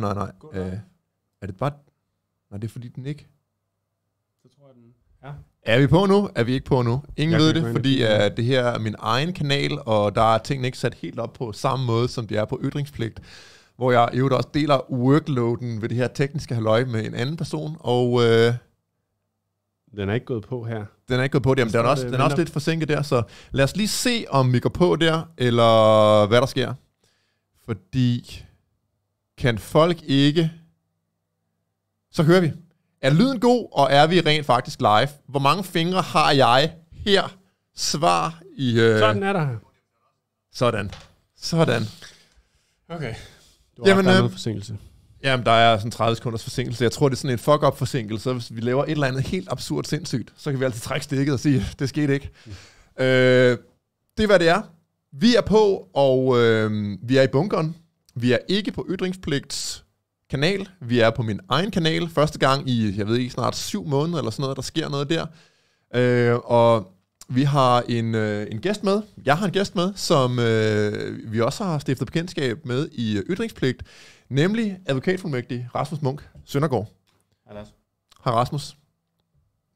Nej, nej, nej. Øh, er det bare... Nej, det er fordi, den ikke... Så tror jeg, den... Ja. Er vi på nu? Er vi ikke på nu? Ingen jeg ved det, fordi uh, det her er min egen kanal, og der er tingene ikke sat helt op på samme måde, som de er på ytringspligt, hvor jeg jo også deler workloaden ved det her tekniske halvøje med en anden person, og... Uh, den er ikke gået på her. Den er ikke gået på, jamen, den er, også, den er også lidt forsinket der, så lad os lige se, om vi går på der, eller hvad der sker. Fordi kan folk ikke, så hører vi. Er lyden god, og er vi rent faktisk live? Hvor mange fingre har jeg her? Svar i... Øh... Sådan er der. Sådan. Sådan. Okay. Du har jamen, øh, forsinkelse. Jamen, der er sådan 30 sekunders forsinkelse. Jeg tror, det er sådan en fuck-up forsinkelse. Hvis vi laver et eller andet helt absurd sindssygt, så kan vi altid trække stikket og sige, det skete ikke. Mm. Øh, det er, hvad det er. Vi er på, og øh, vi er i bunkeren. Vi er ikke på ytringspligts kanal. Vi er på min egen kanal. Første gang i, jeg ved ikke, snart syv måneder eller sådan noget, der sker noget der. Øh, og vi har en, øh, en gæst med. Jeg har en gæst med, som øh, vi også har stiftet bekendtskab med i øh, ytringspligt, nemlig advokatfuldmægtig Rasmus Munk Søndergaard. Hej Lars. Hej Rasmus.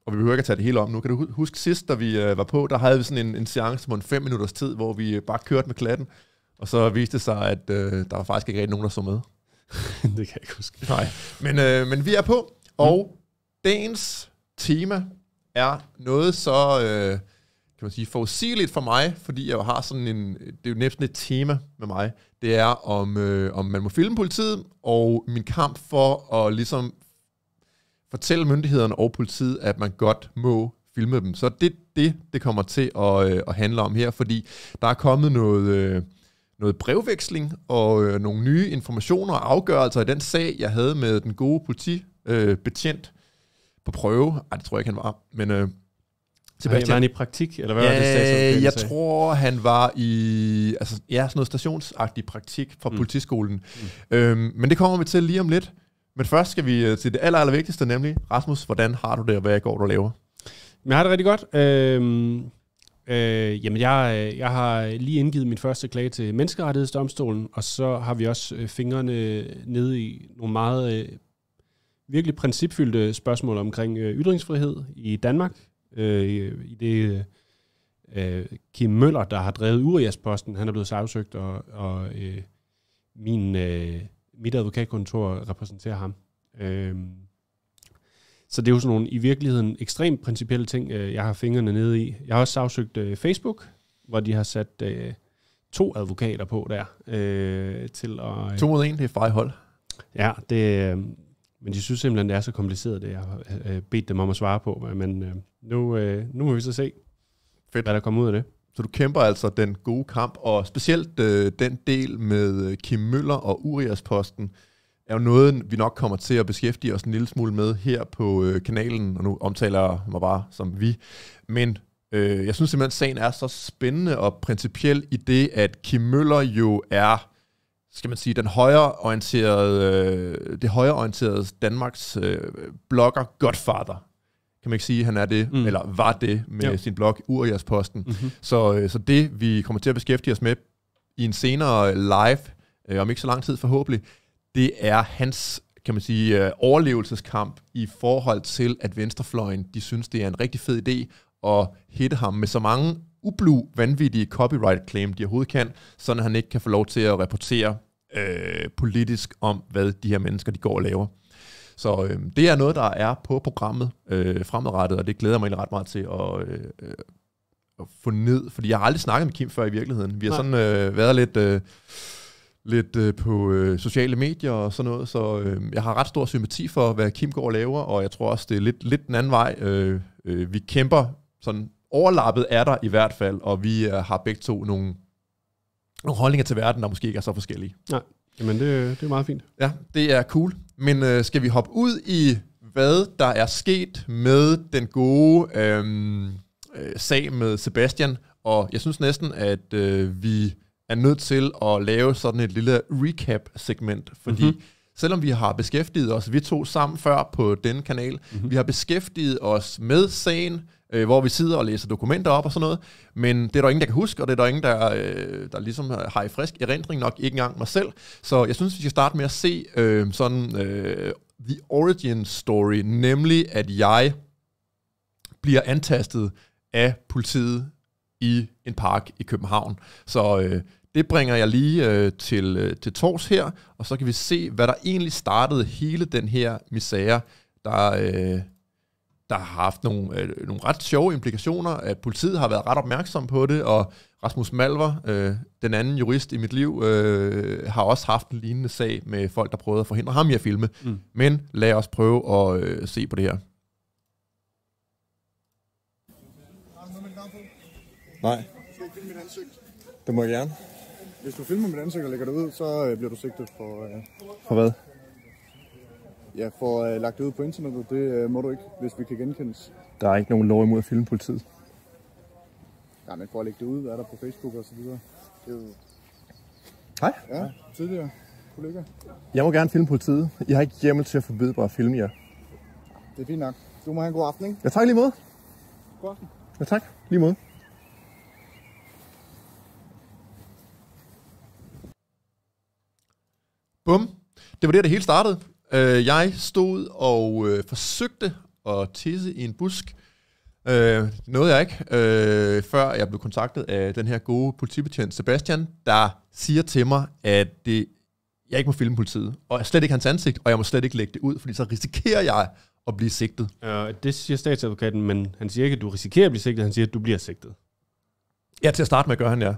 Og vi behøver ikke at tage det hele om nu. Kan du huske sidst, da vi øh, var på, der havde vi sådan en, en seance på en fem minutters tid, hvor vi øh, bare kørte med klatten. Og så viste det sig, at øh, der var faktisk ikke rigtig nogen, der så med. det kan jeg ikke huske. Nej, men, øh, men vi er på, og mm. dagens tema er noget så, øh, kan man sige, forudsigeligt for mig, fordi jeg jo har sådan en, det er jo næsten et tema med mig, det er om, øh, om man må filme politiet, og min kamp for at ligesom fortælle myndighederne og politiet, at man godt må filme dem. Så det det, det kommer til at, øh, at handle om her, fordi der er kommet noget, øh, noget brevveksling og øh, nogle nye informationer og afgørelser i den sag, jeg havde med den gode politibetjent øh, på prøve. Ej, det tror jeg ikke, han var. Men øh, Sebastian. Var han i praktik, eller hvad ja, var det? Statsråd, jeg sagde? tror, han var i altså, ja, sådan noget stationsagtig praktik fra mm. politiskolen. Mm. Øhm, men det kommer vi til lige om lidt. Men først skal vi øh, til det aller, aller vigtigste, nemlig Rasmus, hvordan har du det, og hvad går du og laver? Jeg har det rigtig godt. Øhm, Øh, jamen, jeg, øh, jeg har lige indgivet min første klage til Menneskerettighedsdomstolen, og så har vi også øh, fingrene nede i nogle meget øh, virkelig principfyldte spørgsmål omkring øh, ytringsfrihed i Danmark. Øh, i, I det øh, øh, Kim Møller, der har drevet Urias-posten, han er blevet sagsøgt, og, og øh, min, øh, mit advokatkontor repræsenterer ham. Øh, så det er jo sådan nogle i virkeligheden ekstremt principielle ting, øh, jeg har fingrene nede i. Jeg har også sagsøgt øh, Facebook, hvor de har sat øh, to advokater på der. Øh, til at, øh, to mod en, det er fra hold. Ja, det, øh, men de synes simpelthen, det er så kompliceret, det jeg har øh, bedt dem om at svare på. Men øh, nu, øh, nu må vi så se, Fedt. hvad der kommer ud af det. Så du kæmper altså den gode kamp, og specielt øh, den del med øh, Kim Møller og Urias-posten, er jo noget, vi nok kommer til at beskæftige os en lille smule med her på øh, kanalen, og nu omtaler jeg mig bare som vi. Men øh, jeg synes simpelthen, at sagen er så spændende og principiel i det, at Kim Møller jo er skal man sige, den højreorienterede, øh, det højreorienterede Danmarks øh, blogger Godfather. Kan man ikke sige, at han er det, mm. eller var det med jo. sin blog Urias-posten. Mm-hmm. Så, øh, så det, vi kommer til at beskæftige os med i en senere øh, live, øh, om ikke så lang tid forhåbentlig, det er hans kan man sige, øh, overlevelseskamp i forhold til, at venstrefløjen, de synes, det er en rigtig fed idé at hitte ham med så mange ublu, vanvittige copyright claim, de overhovedet kan, sådan han ikke kan få lov til at rapportere øh, politisk om, hvad de her mennesker, de går og laver. Så øh, det er noget, der er på programmet øh, fremadrettet, og det glæder mig ret meget til at, øh, øh, at få ned, fordi jeg har aldrig snakket med Kim før i virkeligheden. Vi har Nej. sådan øh, været lidt... Øh, lidt øh, på øh, sociale medier og sådan noget, så øh, jeg har ret stor sympati for, hvad og laver, og jeg tror også, det er lidt, lidt den anden vej. Øh, øh, vi kæmper, sådan overlappet er der i hvert fald, og vi øh, har begge to nogle, nogle holdninger til verden, der måske ikke er så forskellige. Nej, jamen det, det er meget fint. Ja, det er cool. Men øh, skal vi hoppe ud i, hvad der er sket med den gode øhm, øh, sag med Sebastian, og jeg synes næsten, at øh, vi er nødt til at lave sådan et lille recap-segment, fordi mm-hmm. selvom vi har beskæftiget os, vi to sammen før på den kanal, mm-hmm. vi har beskæftiget os med sagen, øh, hvor vi sidder og læser dokumenter op og sådan noget, men det er der ingen, der kan huske, og det er der ingen, der, øh, der ligesom har i frisk erindring nok, ikke engang mig selv. Så jeg synes, vi skal starte med at se øh, sådan øh, the origin story, nemlig at jeg bliver antastet af politiet i en park i København. Så øh, det bringer jeg lige øh, til, øh, til tors her, og så kan vi se, hvad der egentlig startede hele den her misære, der, øh, der har haft nogle, øh, nogle ret sjove implikationer, at politiet har været ret opmærksom på det, og Rasmus Malver, øh, den anden jurist i mit liv, øh, har også haft en lignende sag med folk, der prøvede at forhindre ham i at filme. Mm. Men lad os prøve at øh, se på det her. Nej. ansigt? Det må jeg gerne. Hvis du filmer mit ansigt og lægger det ud, så øh, bliver du sigtet for... Øh... For hvad? Ja, for øh, lagt det ud på internettet, det øh, må du ikke, hvis vi kan genkendes. Der er ikke nogen lov imod at filme politiet. Nej, men for at lægge det ud, er der på Facebook og så videre? Det er jo... Hej. Ja, tidligere kollega. Jeg må gerne filme politiet. Jeg har ikke hjemmel til at forbyde mig at filme jer. Det er fint nok. Du må have en god aften, ikke? Ja, tak lige måde. God aften. Ja, tak. Lige måde. Bum. Det var der, det hele startede. Øh, jeg stod og øh, forsøgte at tisse i en busk. Øh, nåede jeg ikke, øh, før jeg blev kontaktet af den her gode politibetjent Sebastian, der siger til mig, at det, jeg ikke må filme politiet, og slet ikke hans ansigt, og jeg må slet ikke lægge det ud, fordi så risikerer jeg at blive sigtet. Øh, det siger statsadvokaten, men han siger ikke, at du risikerer at blive sigtet, han siger, at du bliver sigtet. Ja, til at starte med gør han, ja.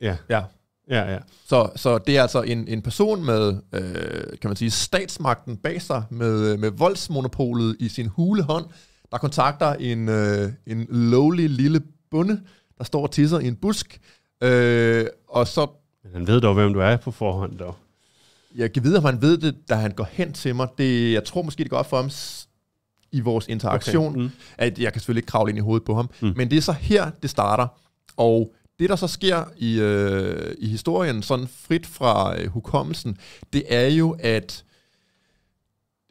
Ja. ja. Ja, ja. Så, så det er altså en, en person med, øh, kan man sige, statsmagten bag sig, med, øh, med voldsmonopolet i sin hulehånd, der kontakter en, øh, en lowly lille bonde, der står og tisser i en busk, øh, og så... Men han ved dog, hvem du er på forhånd, dog. Jeg kan vide, om han ved det, da han går hen til mig. Det, jeg tror måske, det går op for ham i vores interaktion, okay. mm. at jeg kan selvfølgelig ikke kravle ind i hovedet på ham. Mm. Men det er så her, det starter. Og det, der så sker i, øh, i historien, sådan frit fra øh, hukommelsen, det er jo, at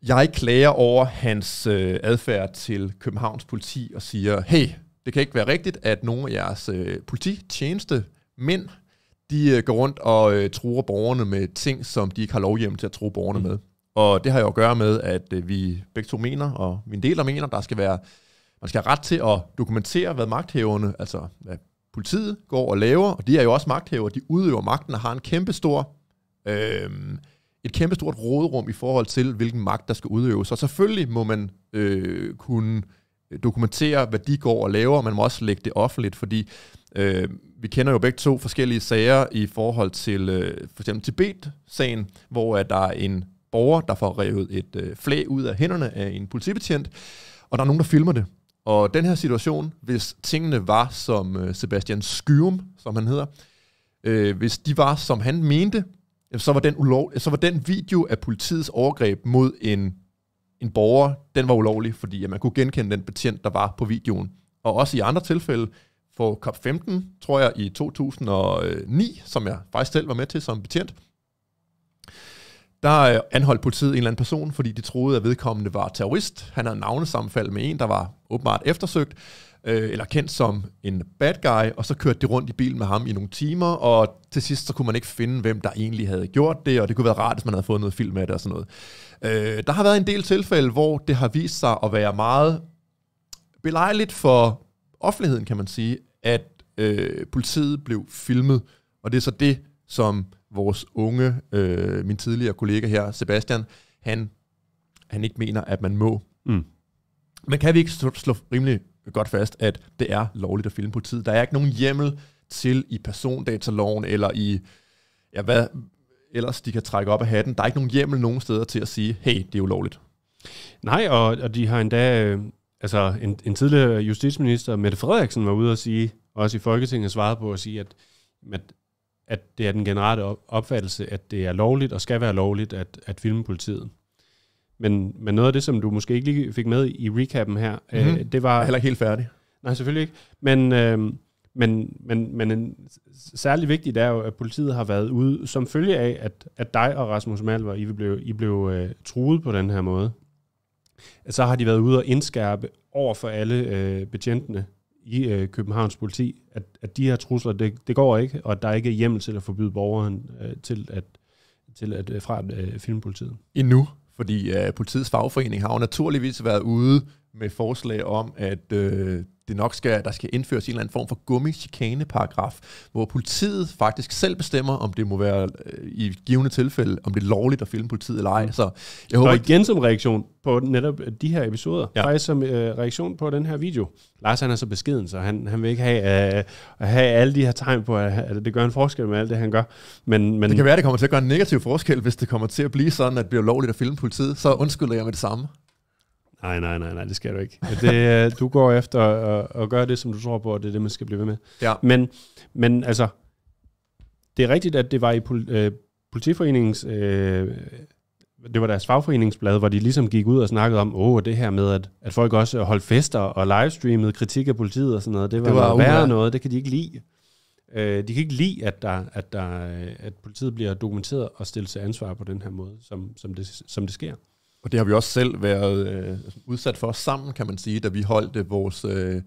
jeg klager over hans øh, adfærd til Københavns politi og siger, hey, det kan ikke være rigtigt, at nogle af jeres øh, polititjeneste mænd, de øh, går rundt og øh, truer borgerne med ting, som de ikke har lov hjem til at true borgerne mm. med. Og det har jo at gøre med, at øh, vi begge to mener, og min deler mener, der skal være man skal have ret til at dokumentere, hvad magthaverne, altså hvad politiet går og laver, og de er jo også magthæver, de udøver magten og har en kæmpestor, øh, et kæmpestort råderum i forhold til, hvilken magt, der skal udøves. Så selvfølgelig må man øh, kunne øh, dokumentere, hvad de går og laver, man må også lægge det offentligt, fordi øh, vi kender jo begge to forskellige sager i forhold til øh, for eksempel Tibet-sagen, hvor at der er en borger, der får revet et øh, flag ud af hænderne af en politibetjent, og der er nogen, der filmer det. Og den her situation, hvis tingene var som øh, Sebastian Skyrum, som han hedder, øh, hvis de var som han mente, så var den, ulov, så var den video af politiets overgreb mod en, en borger, den var ulovlig, fordi at man kunne genkende den betjent, der var på videoen. Og også i andre tilfælde, for COP15, tror jeg, i 2009, øh, som jeg faktisk selv var med til som betjent, der øh, anholdt politiet en eller anden person, fordi de troede, at vedkommende var terrorist. Han havde navnesammenfald med en, der var åbenbart eftersøgt, øh, eller kendt som en bad guy, og så kørte de rundt i bil med ham i nogle timer, og til sidst så kunne man ikke finde, hvem der egentlig havde gjort det, og det kunne være rart, hvis man havde fået noget film af det og sådan noget. Øh, der har været en del tilfælde, hvor det har vist sig at være meget belejligt for offentligheden, kan man sige, at øh, politiet blev filmet, og det er så det, som vores unge, øh, min tidligere kollega her, Sebastian, han, han ikke mener, at man må. Mm. Men kan vi ikke slå, slå rimelig godt fast, at det er lovligt at filme på tid? Der er ikke nogen hjemmel til i persondataloven eller i, ja, hvad ellers de kan trække op af hatten. Der er ikke nogen hjemmel nogen steder til at sige, hey, det er ulovligt. Nej, og, og de har endda, øh, altså en, en tidligere justitsminister, Mette Frederiksen, var ude og sige, også i Folketinget svarede på at sige, at, at at det er den generelle opfattelse, at det er lovligt og skal være lovligt at, at filme politiet. Men, men noget af det, som du måske ikke lige fik med i recappen her, mm-hmm. øh, mhm. det var... Jeg er heller ikke helt færdig. Nej, selvfølgelig ikke. Men, øh, men, men, men en, særlig vigtigt er jo, at politiet har været ude, som følge af, at, at dig og Rasmus Malvar, I blev, I blev øh, truet på den her måde. Så har de været ude og indskærpe over for alle øh, betjentene, i øh, Københavns politi, at, at de her trusler, det, det går ikke, og at der ikke er hjemmel til at forbyde borgeren øh, til at, til at øh, fra øh, filmpolitiet. Endnu, fordi øh, politiets fagforening har jo naturligvis været ude med forslag om, at øh, det nok skal, der skal indføres en eller anden form for gummichikaneparagraf, hvor politiet faktisk selv bestemmer, om det må være øh, i givende tilfælde, om det er lovligt at filme politiet eller ej. Mm. Så jeg håber, og igen som reaktion på netop øh, de her episoder, ja. faktisk som øh, reaktion på den her video. Lars han er så beskeden, så han, han vil ikke have, øh, at have alle de her tegn på, at, at det gør en forskel med alt det, han gør. Men, men, det kan være, det kommer til at gøre en negativ forskel, hvis det kommer til at blive sådan, at det bliver lovligt at filme politiet. Så undskylder jeg med det samme nej, nej, nej, nej, det skal du ikke. Det, øh, du går efter at, gøre det, som du tror på, og det er det, man skal blive ved med. Ja. Men, men altså, det er rigtigt, at det var i øh, politiforeningens... Øh, det var deres fagforeningsblad, hvor de ligesom gik ud og snakkede om, åh, det her med, at, at folk også holdt fester og livestreamede kritik af politiet og sådan noget, det var, det var noget værre noget, det kan de ikke lide. Øh, de kan ikke lide, at, der, at, der, at politiet bliver dokumenteret og stillet til ansvar på den her måde, som, som, det, som det sker. Og det har vi også selv været øh, udsat for sammen, kan man sige, da vi holdt øh, vores, øh,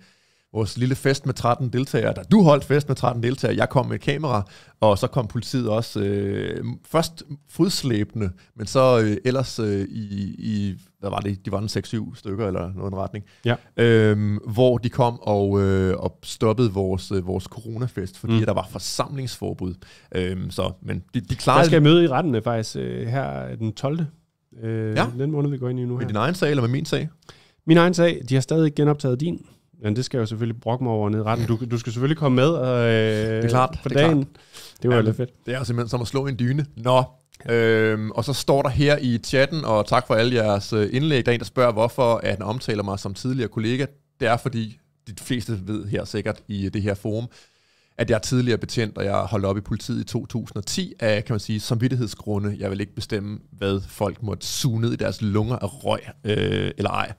vores lille fest med 13 deltagere. Da du holdt fest med 13 deltagere, jeg kom med et kamera, og så kom politiet også øh, først fodslæbende, men så øh, ellers øh, i, i, hvad var det, de var en 6-7 stykker eller noget en retning, ja. øh, hvor de kom og, øh, og stoppede vores, øh, vores coronafest, fordi mm. der var forsamlingsforbud. Øh, så, men de, de klarede... Der skal jeg møde i retten øh, faktisk øh, her den 12 øh, ja. den måned, vi går ind i nu her. Med din egen sag eller med min sag? Min egen sag. De har stadig genoptaget din. Men det skal jeg jo selvfølgelig brokke mig over nede i retten. Du, du skal selvfølgelig komme med øh, det er klart, på det dagen. Er klart. Det var lidt fedt. Det er simpelthen som at slå en dyne. Nå, Øhm, og så står der her i chatten, og tak for alle jeres øh, indlæg, der er en, der spørger, hvorfor at han omtaler mig som tidligere kollega. Det er fordi, de fleste ved her sikkert i det her forum, at jeg er tidligere betjent, og jeg holdt op i politiet i 2010 af, kan man sige, samvittighedsgrunde. Jeg vil ikke bestemme, hvad folk måtte suge ned i deres lunger af røg øh, eller ej.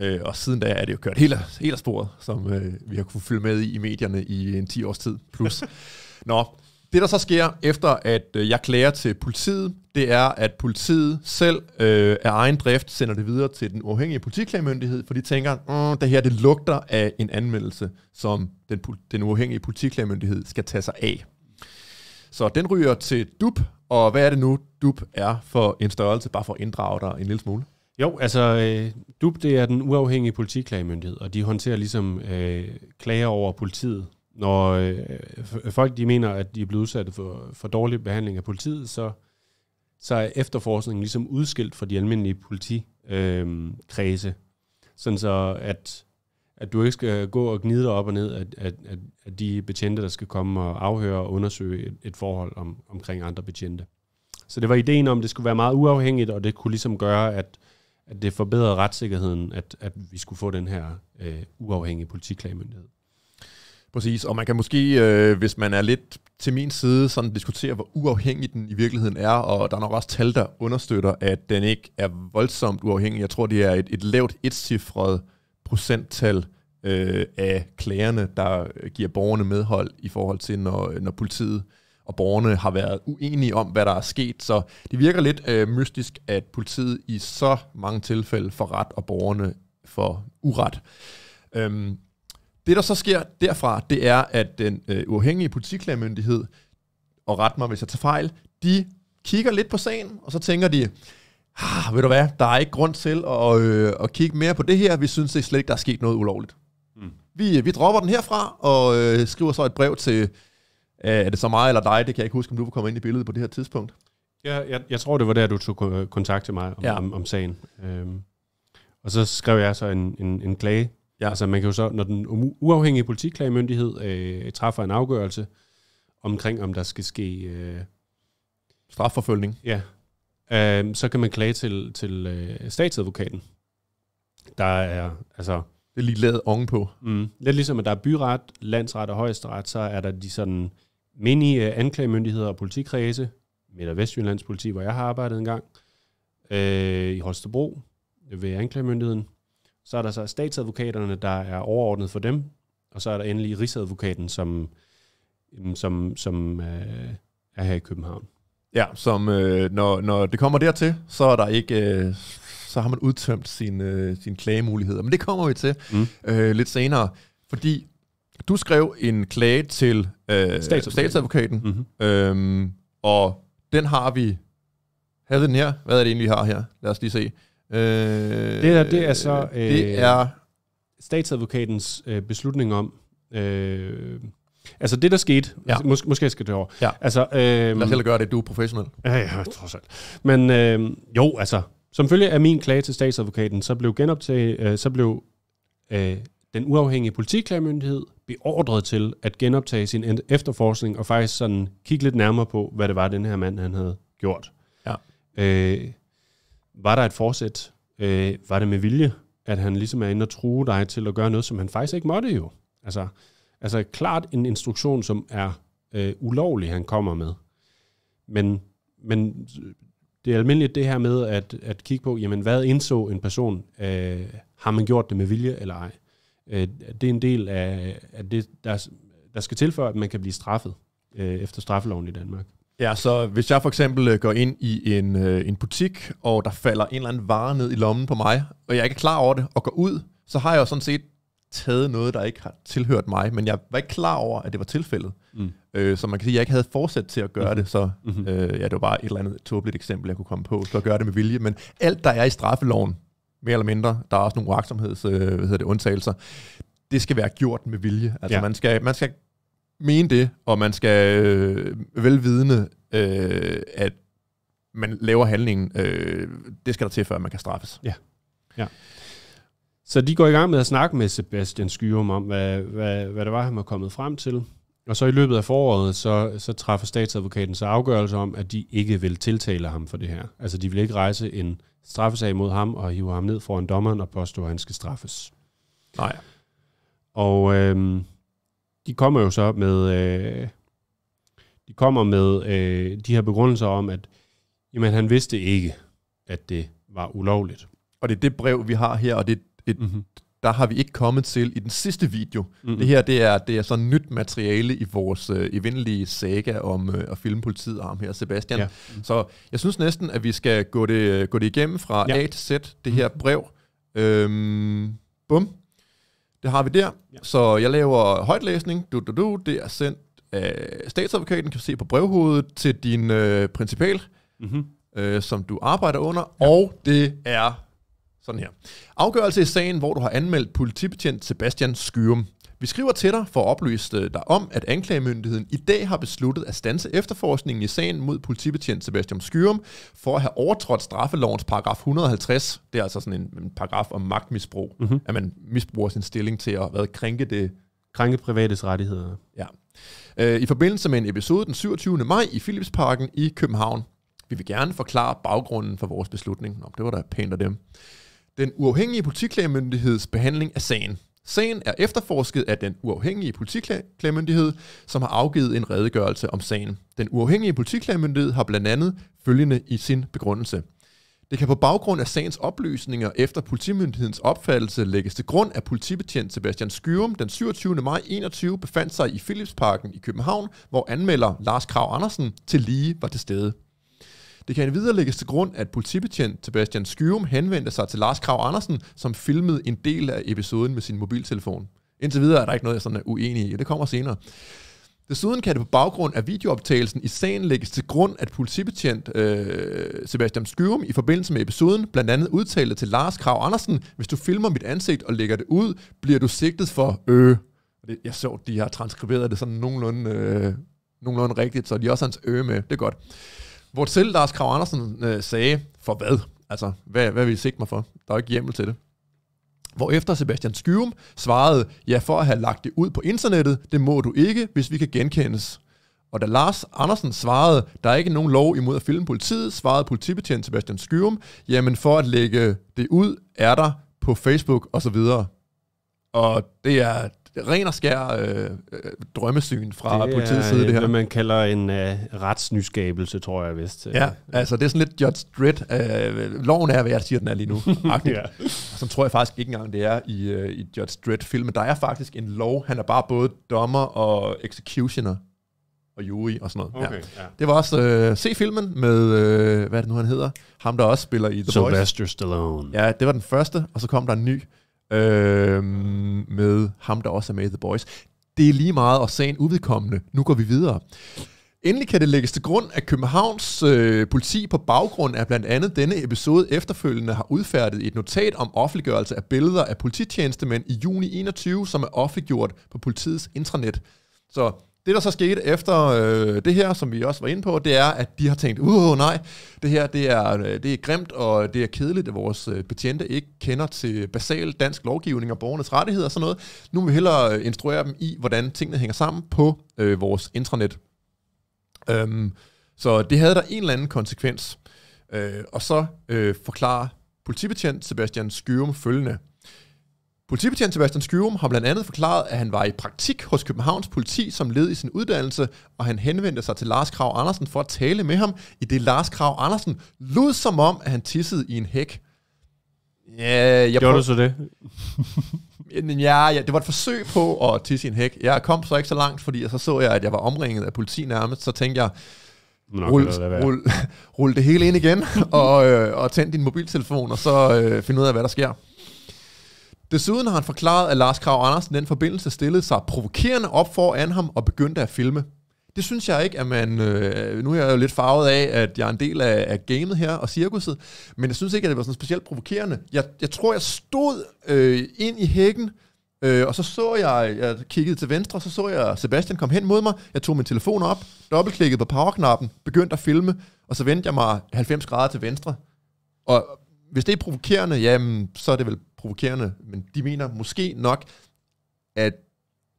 Øh, og siden da er det jo kørt hele, hele sporet, som øh, vi har kunne følge med i i medierne i en 10 års tid plus. Nå, det der så sker, efter at øh, jeg klager til politiet, det er, at politiet selv øh, af egen drift sender det videre til den uafhængige politiklagmyndighed, for de tænker, mm, det her det lugter af en anmeldelse, som den, den uafhængige politiklagmyndighed skal tage sig af. Så den ryger til DUP, og hvad er det nu, DUP er for en størrelse, bare for at inddrage dig en lille smule? Jo, altså øh, DUP det er den uafhængige politiklagmyndighed, og de håndterer ligesom øh, klager over politiet. Når øh, folk de mener, at de er blevet udsat for, for dårlig behandling af politiet, så så er efterforskningen ligesom udskilt fra de almindelige politikredse. Øhm, øh, sådan så, at, at du ikke skal gå og gnide dig op og ned af, af, af, af de betjente, der skal komme og afhøre og undersøge et, et forhold om, omkring andre betjente. Så det var ideen om, at det skulle være meget uafhængigt, og det kunne ligesom gøre, at, at det forbedrede retssikkerheden, at, at vi skulle få den her øh, uafhængige politiklagemyndighed. Præcis, og man kan måske, øh, hvis man er lidt til min side, sådan diskutere, hvor uafhængig den i virkeligheden er, og der er nok også tal, der understøtter, at den ikke er voldsomt uafhængig. Jeg tror, det er et, et lavt etcifret procenttal øh, af klagerne, der øh, giver borgerne medhold i forhold til, når, øh, når politiet og borgerne har været uenige om, hvad der er sket. Så det virker lidt øh, mystisk, at politiet i så mange tilfælde får ret, og borgerne får uret. Øhm, det, der så sker derfra, det er, at den øh, uafhængige politiklagmyndighed, og ret mig, hvis jeg tager fejl, de kigger lidt på sagen, og så tænker de, ah, ved du hvad, der er ikke grund til at, øh, at kigge mere på det her. Vi synes det slet ikke, der er sket noget ulovligt. Mm. Vi, øh, vi dropper den herfra, og øh, skriver så et brev til, øh, er det så mig eller dig, det kan jeg ikke huske, om du vil komme ind i billedet på det her tidspunkt. Ja, jeg, jeg tror, det var der, du tog kontakt til mig om, ja. om, om sagen. Øhm, og så skrev jeg så en, en, en klage Ja. Altså man kan jo så, når den uafhængige politiklagemyndighed øh, træffer en afgørelse omkring, om der skal ske... Øh, Strafforfølgning. Ja. Øh, så kan man klage til, til øh, statsadvokaten. Der er, altså... Det er lige lavet på. Mm, lidt ligesom, at der er byret, landsret og højesteret, så er der de sådan mini øh, anklagemyndigheder og politikredse, Midt- og Vestjyllands politi, hvor jeg har arbejdet en gang, øh, i Holstebro ved anklagemyndigheden, så er der så statsadvokaterne, der er overordnet for dem, og så er der endelig rigsadvokaten, som, mm, som, som øh, er her i København. Ja, som øh, når, når det kommer dertil, så er der ikke... Øh, så har man udtømt sine, øh, sine klagemuligheder. Men det kommer vi til mm. øh, lidt senere, fordi du skrev en klage til øh, statsadvokaten, statsadvokaten mm-hmm. øhm, og den har vi... Havde den her? Hvad er det egentlig, vi har her? Lad os lige se. Øh, det der, det er så øh, det er øh, statsadvokatens øh, beslutning om... Øh, Altså det, der skete, ja. Altså, mås- måske skal det over. Ja. Altså, øhm, Lad os heller gøre det, du er professionel. Ja, ja, trods alt. Men øhm, jo, altså, som følge af min klage til statsadvokaten, så blev, genoptag, øh, så blev øh, den uafhængige politiklagemyndighed beordret til at genoptage sin efterforskning og faktisk sådan kigge lidt nærmere på, hvad det var, den her mand han havde gjort. Ja. Øh, var der et forsæt? Øh, var det med vilje, at han ligesom er inde og true dig til at gøre noget, som han faktisk ikke måtte jo? Altså, altså klart en instruktion, som er øh, ulovlig, han kommer med. Men, men det er almindeligt det her med at, at kigge på, jamen hvad indså en person? Øh, har man gjort det med vilje eller ej? Øh, det er en del af, af det, der, der skal til for, at man kan blive straffet øh, efter straffeloven i Danmark. Ja, så hvis jeg for eksempel øh, går ind i en, øh, en butik, og der falder en eller anden vare ned i lommen på mig, og jeg er ikke klar over det, og går ud, så har jeg jo sådan set taget noget, der ikke har tilhørt mig, men jeg var ikke klar over, at det var tilfældet. Mm. Øh, så man kan sige, at jeg ikke havde forsæt til at gøre mm-hmm. det, så mhm. øh, ja, det var bare et eller andet tåbeligt eksempel, jeg kunne komme på, så at gøre det med vilje. Men alt, der er i straffeloven, mere eller mindre, der er også nogle uagtsomheds, øh, hvad hedder det, undtagelser, det skal være gjort med vilje. Altså ja. man, skal, man skal mene det, og man skal øh, velvidende, øh, at man laver handlingen. Øh, det skal der til, før man kan straffes. Ja. ja. Så de går i gang med at snakke med Sebastian Skyrum om, hvad, hvad, hvad det var, han var kommet frem til. Og så i løbet af foråret, så, så træffer statsadvokaten så afgørelse om, at de ikke vil tiltale ham for det her. Altså, de vil ikke rejse en straffesag mod ham og hive ham ned foran dommeren og påstå, at han skal straffes. Nej. Og Øh, de kommer jo så med, øh, de kommer med øh, de her begrundelser om, at jamen, han vidste ikke, at det var ulovligt. Og det er det brev, vi har her, og det et, mm-hmm. der har vi ikke kommet til i den sidste video. Mm-hmm. Det her, det er, det er så nyt materiale i vores øh, evindelige saga om øh, at filme politiet om her, Sebastian. Ja. Mm-hmm. Så jeg synes næsten, at vi skal gå det, øh, gå det igennem fra ja. A til Z, det mhm. her brev. Øhm, bum. Det har vi der. Ja. Så jeg laver højtlæsning. Du, du, du. Det er sendt af statsadvokaten, kan se på brevhovedet til din øh, principal, mm-hmm. øh, som du arbejder under. Ja. Og det er sådan her. Afgørelse i sagen, hvor du har anmeldt politibetjent Sebastian Skyrum. Vi skriver til dig for at oplyse øh, dig om, at anklagemyndigheden i dag har besluttet at stanse efterforskningen i sagen mod politibetjent Sebastian Skyrum for at have overtrådt straffelovens paragraf 150. Det er altså sådan en, en paragraf om magtmisbrug, mm-hmm. at man misbruger sin stilling til at hvad, krænke det krænke privates rettigheder. Ja. Øh, I forbindelse med en episode den 27. maj i Philipsparken i København. Vi vil gerne forklare baggrunden for vores beslutning. Nå, det var da pænt af dem. Den uafhængige politiklægemyndigheds behandling af sagen. Sagen er efterforsket af den uafhængige politiklagemyndighed, som har afgivet en redegørelse om sagen. Den uafhængige politiklagemyndighed har blandt andet følgende i sin begrundelse. Det kan på baggrund af sagens oplysninger efter politimyndighedens opfattelse lægges til grund, at politibetjent Sebastian Skyrum den 27. maj 21 befandt sig i Philipsparken i København, hvor anmelder Lars Krav Andersen til lige var til stede. Det kan videre lægges til grund, at politibetjent Sebastian Skyum henvendte sig til Lars Krav Andersen, som filmede en del af episoden med sin mobiltelefon. Indtil videre er der ikke noget, jeg sådan er uenig i, det kommer senere. Desuden kan det på baggrund af videooptagelsen i sagen lægges til grund, at politibetjent øh, Sebastian Skyrum i forbindelse med episoden blandt andet udtalte til Lars Krav Andersen, hvis du filmer mit ansigt og lægger det ud, bliver du sigtet for øh. Jeg så, de har transkriberet det sådan nogenlunde, øh, nogenlunde rigtigt, så de også hans øh med. Det er godt. Hvor selv Lars Krav Andersen øh, sagde, for hvad? Altså, hvad, hvad vil I sigte mig for? Der er ikke hjemmel til det. Hvor efter Sebastian Skyrum svarede, ja, for at have lagt det ud på internettet, det må du ikke, hvis vi kan genkendes. Og da Lars Andersen svarede, der er ikke nogen lov imod at filme politiet, svarede politibetjent Sebastian Skyrum, jamen for at lægge det ud, er der på Facebook osv. Og, og det er, ren og skær øh, øh drømmesyn fra det politiets side, det her. Det man kalder en øh, retsnyskabelse, tror jeg vist. Øh. Ja, altså det er sådan lidt Judge Dredd. Øh, loven er, hvad jeg siger, den er lige nu. ja. Som tror jeg faktisk ikke engang, det er i, øh, i Judge Dredd-filmen. Der er faktisk en lov, han er bare både dommer og executioner og jury og sådan noget. Okay, ja. Ja. Det var også, øh, se filmen med, øh, hvad er det nu han hedder? Ham, der også spiller i The Sylvester Boys. Stallone. Ja, det var den første, og så kom der en ny øh, med ham, der også er med i The Boys. Det er lige meget og sagen uvedkommende. Nu går vi videre. Endelig kan det lægges til grund, at Københavns øh, politi på baggrund af blandt andet denne episode efterfølgende har udfærdet et notat om offentliggørelse af billeder af polititjenestemænd i juni 21, som er offentliggjort på politiets intranet. Så det, der så skete efter øh, det her, som vi også var inde på, det er, at de har tænkt, uh, nej, det her det er, øh, det er grimt, og det er kedeligt, at vores øh, betjente ikke kender til basal dansk lovgivning og borgernes rettigheder og sådan noget. Nu vil vi hellere øh, instruere dem i, hvordan tingene hænger sammen på øh, vores intranet. Øhm, så det havde der en eller anden konsekvens. Øh, og så øh, forklarer politibetjent Sebastian Skyrum følgende – Politibetjent Sebastian Skyrum har blandt andet forklaret, at han var i praktik hos Københavns politi som led i sin uddannelse, og han henvendte sig til Lars Krav Andersen for at tale med ham, i det Lars Krav Andersen lød som om, at han tissede i en hæk. Ja, jeg Gjorde prøv... du så det? ja, ja, det var et forsøg på at tisse i en hæk. Jeg kom så ikke så langt, fordi så så jeg, at jeg var omringet af politi nærmest, så tænkte jeg, rul, rul, rul det hele ind igen, og, øh, og tænd din mobiltelefon, og så øh, find ud af, hvad der sker. Desuden har han forklaret, at Lars Krav Andersen den forbindelse stillede sig provokerende op foran ham og begyndte at filme. Det synes jeg ikke, at man... Øh, nu er jeg jo lidt farvet af, at jeg er en del af, af gamet her og cirkuset, men jeg synes ikke, at det var sådan specielt provokerende. Jeg, jeg tror, jeg stod øh, ind i hækken, øh, og så så jeg, jeg kiggede til venstre, og så så jeg, Sebastian kom hen mod mig, jeg tog min telefon op, dobbeltklikkede på powerknappen, begyndte at filme, og så vendte jeg mig 90 grader til venstre. Og hvis det er provokerende, jamen, så er det vel provokerende, men de mener måske nok, at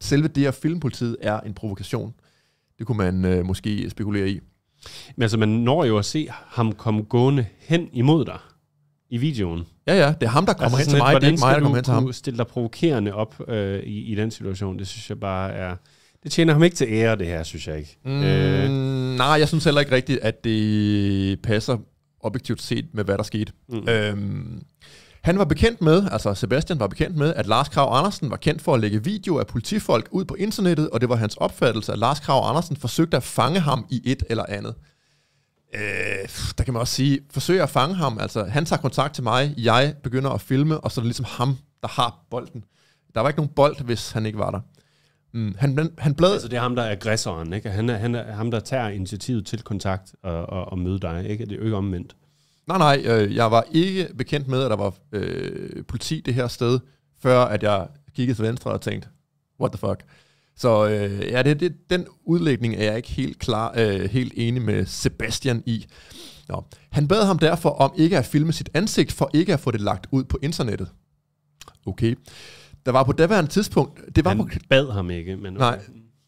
selve det her filmpolitiet er en provokation. Det kunne man øh, måske spekulere i. Men altså, man når jo at se ham komme gående hen imod dig i videoen. Ja, ja, det er ham, der kommer altså, hen til mig, det er ikke mig, der kommer hen til ham. Hvordan dig provokerende op øh, i, i den situation? Det synes jeg bare er... Det tjener ham ikke til ære, det her, synes jeg ikke. Mm, øh. Nej, jeg synes heller ikke rigtigt, at det passer objektivt set med, hvad der skete. Mm. Øhm, han var bekendt med, altså Sebastian var bekendt med, at Lars Krav Andersen var kendt for at lægge videoer af politifolk ud på internettet, og det var hans opfattelse, at Lars Krav Andersen forsøgte at fange ham i et eller andet. Øh, der kan man også sige, forsøg at fange ham, altså han tager kontakt til mig, jeg begynder at filme, og så er det ligesom ham, der har bolden. Der var ikke nogen bold, hvis han ikke var der. Mm, han, han blad... Altså det er ham, der er aggressoren, ikke? Han er, han er ham, der tager initiativet til kontakt og, og, og møde dig, ikke? Det er jo ikke omvendt. Nej, nej, øh, jeg var ikke bekendt med, at der var øh, politi det her sted, før at jeg kiggede til venstre og tænkte, what the fuck. Så øh, ja, det, det, den udlægning er jeg ikke helt, klar, øh, helt enig med Sebastian i. Nå. Han bad ham derfor om ikke at filme sit ansigt, for ikke at få det lagt ud på internettet. Okay. Der var på daværende tidspunkt... Det var han på, bad ham ikke, men... Nej,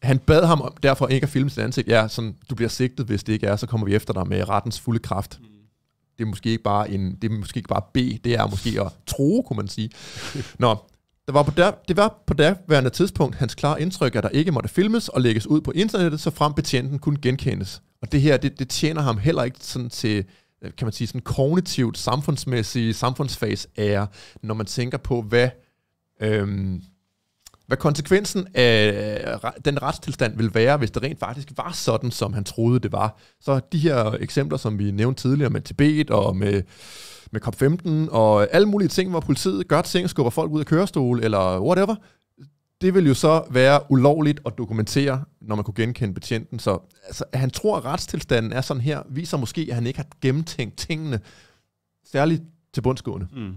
han bad ham om, derfor ikke at filme sit ansigt. Ja, sådan, du bliver sigtet, hvis det ikke er, så kommer vi efter dig med rettens fulde kraft. Mm. Det er måske ikke bare, en, det er måske ikke bare B, det er måske at tro, kunne man sige. Nå, det var på der, det var på daværende tidspunkt hans klare indtryk, at der ikke måtte filmes og lægges ud på internettet, så frem betjenten kunne genkendes. Og det her, det, det tjener ham heller ikke sådan til, øh, kan man sige, sådan kognitivt, samfundsmæssige, samfundsfase er, når man tænker på, hvad, øhm, hvad konsekvensen af øh, den retstilstand vil være, hvis det rent faktisk var sådan, som han troede, det var. Så de her eksempler, som vi nævnte tidligere med Tibet og med, med COP15 og alle mulige ting, hvor politiet gør ting, skubber folk ud af kørestol eller whatever, det vil jo så være ulovligt at dokumentere, når man kunne genkende betjenten. Så altså, at han tror, at retstilstanden er sådan her, viser måske, at han ikke har gennemtænkt tingene særligt til bundsgående. Mm.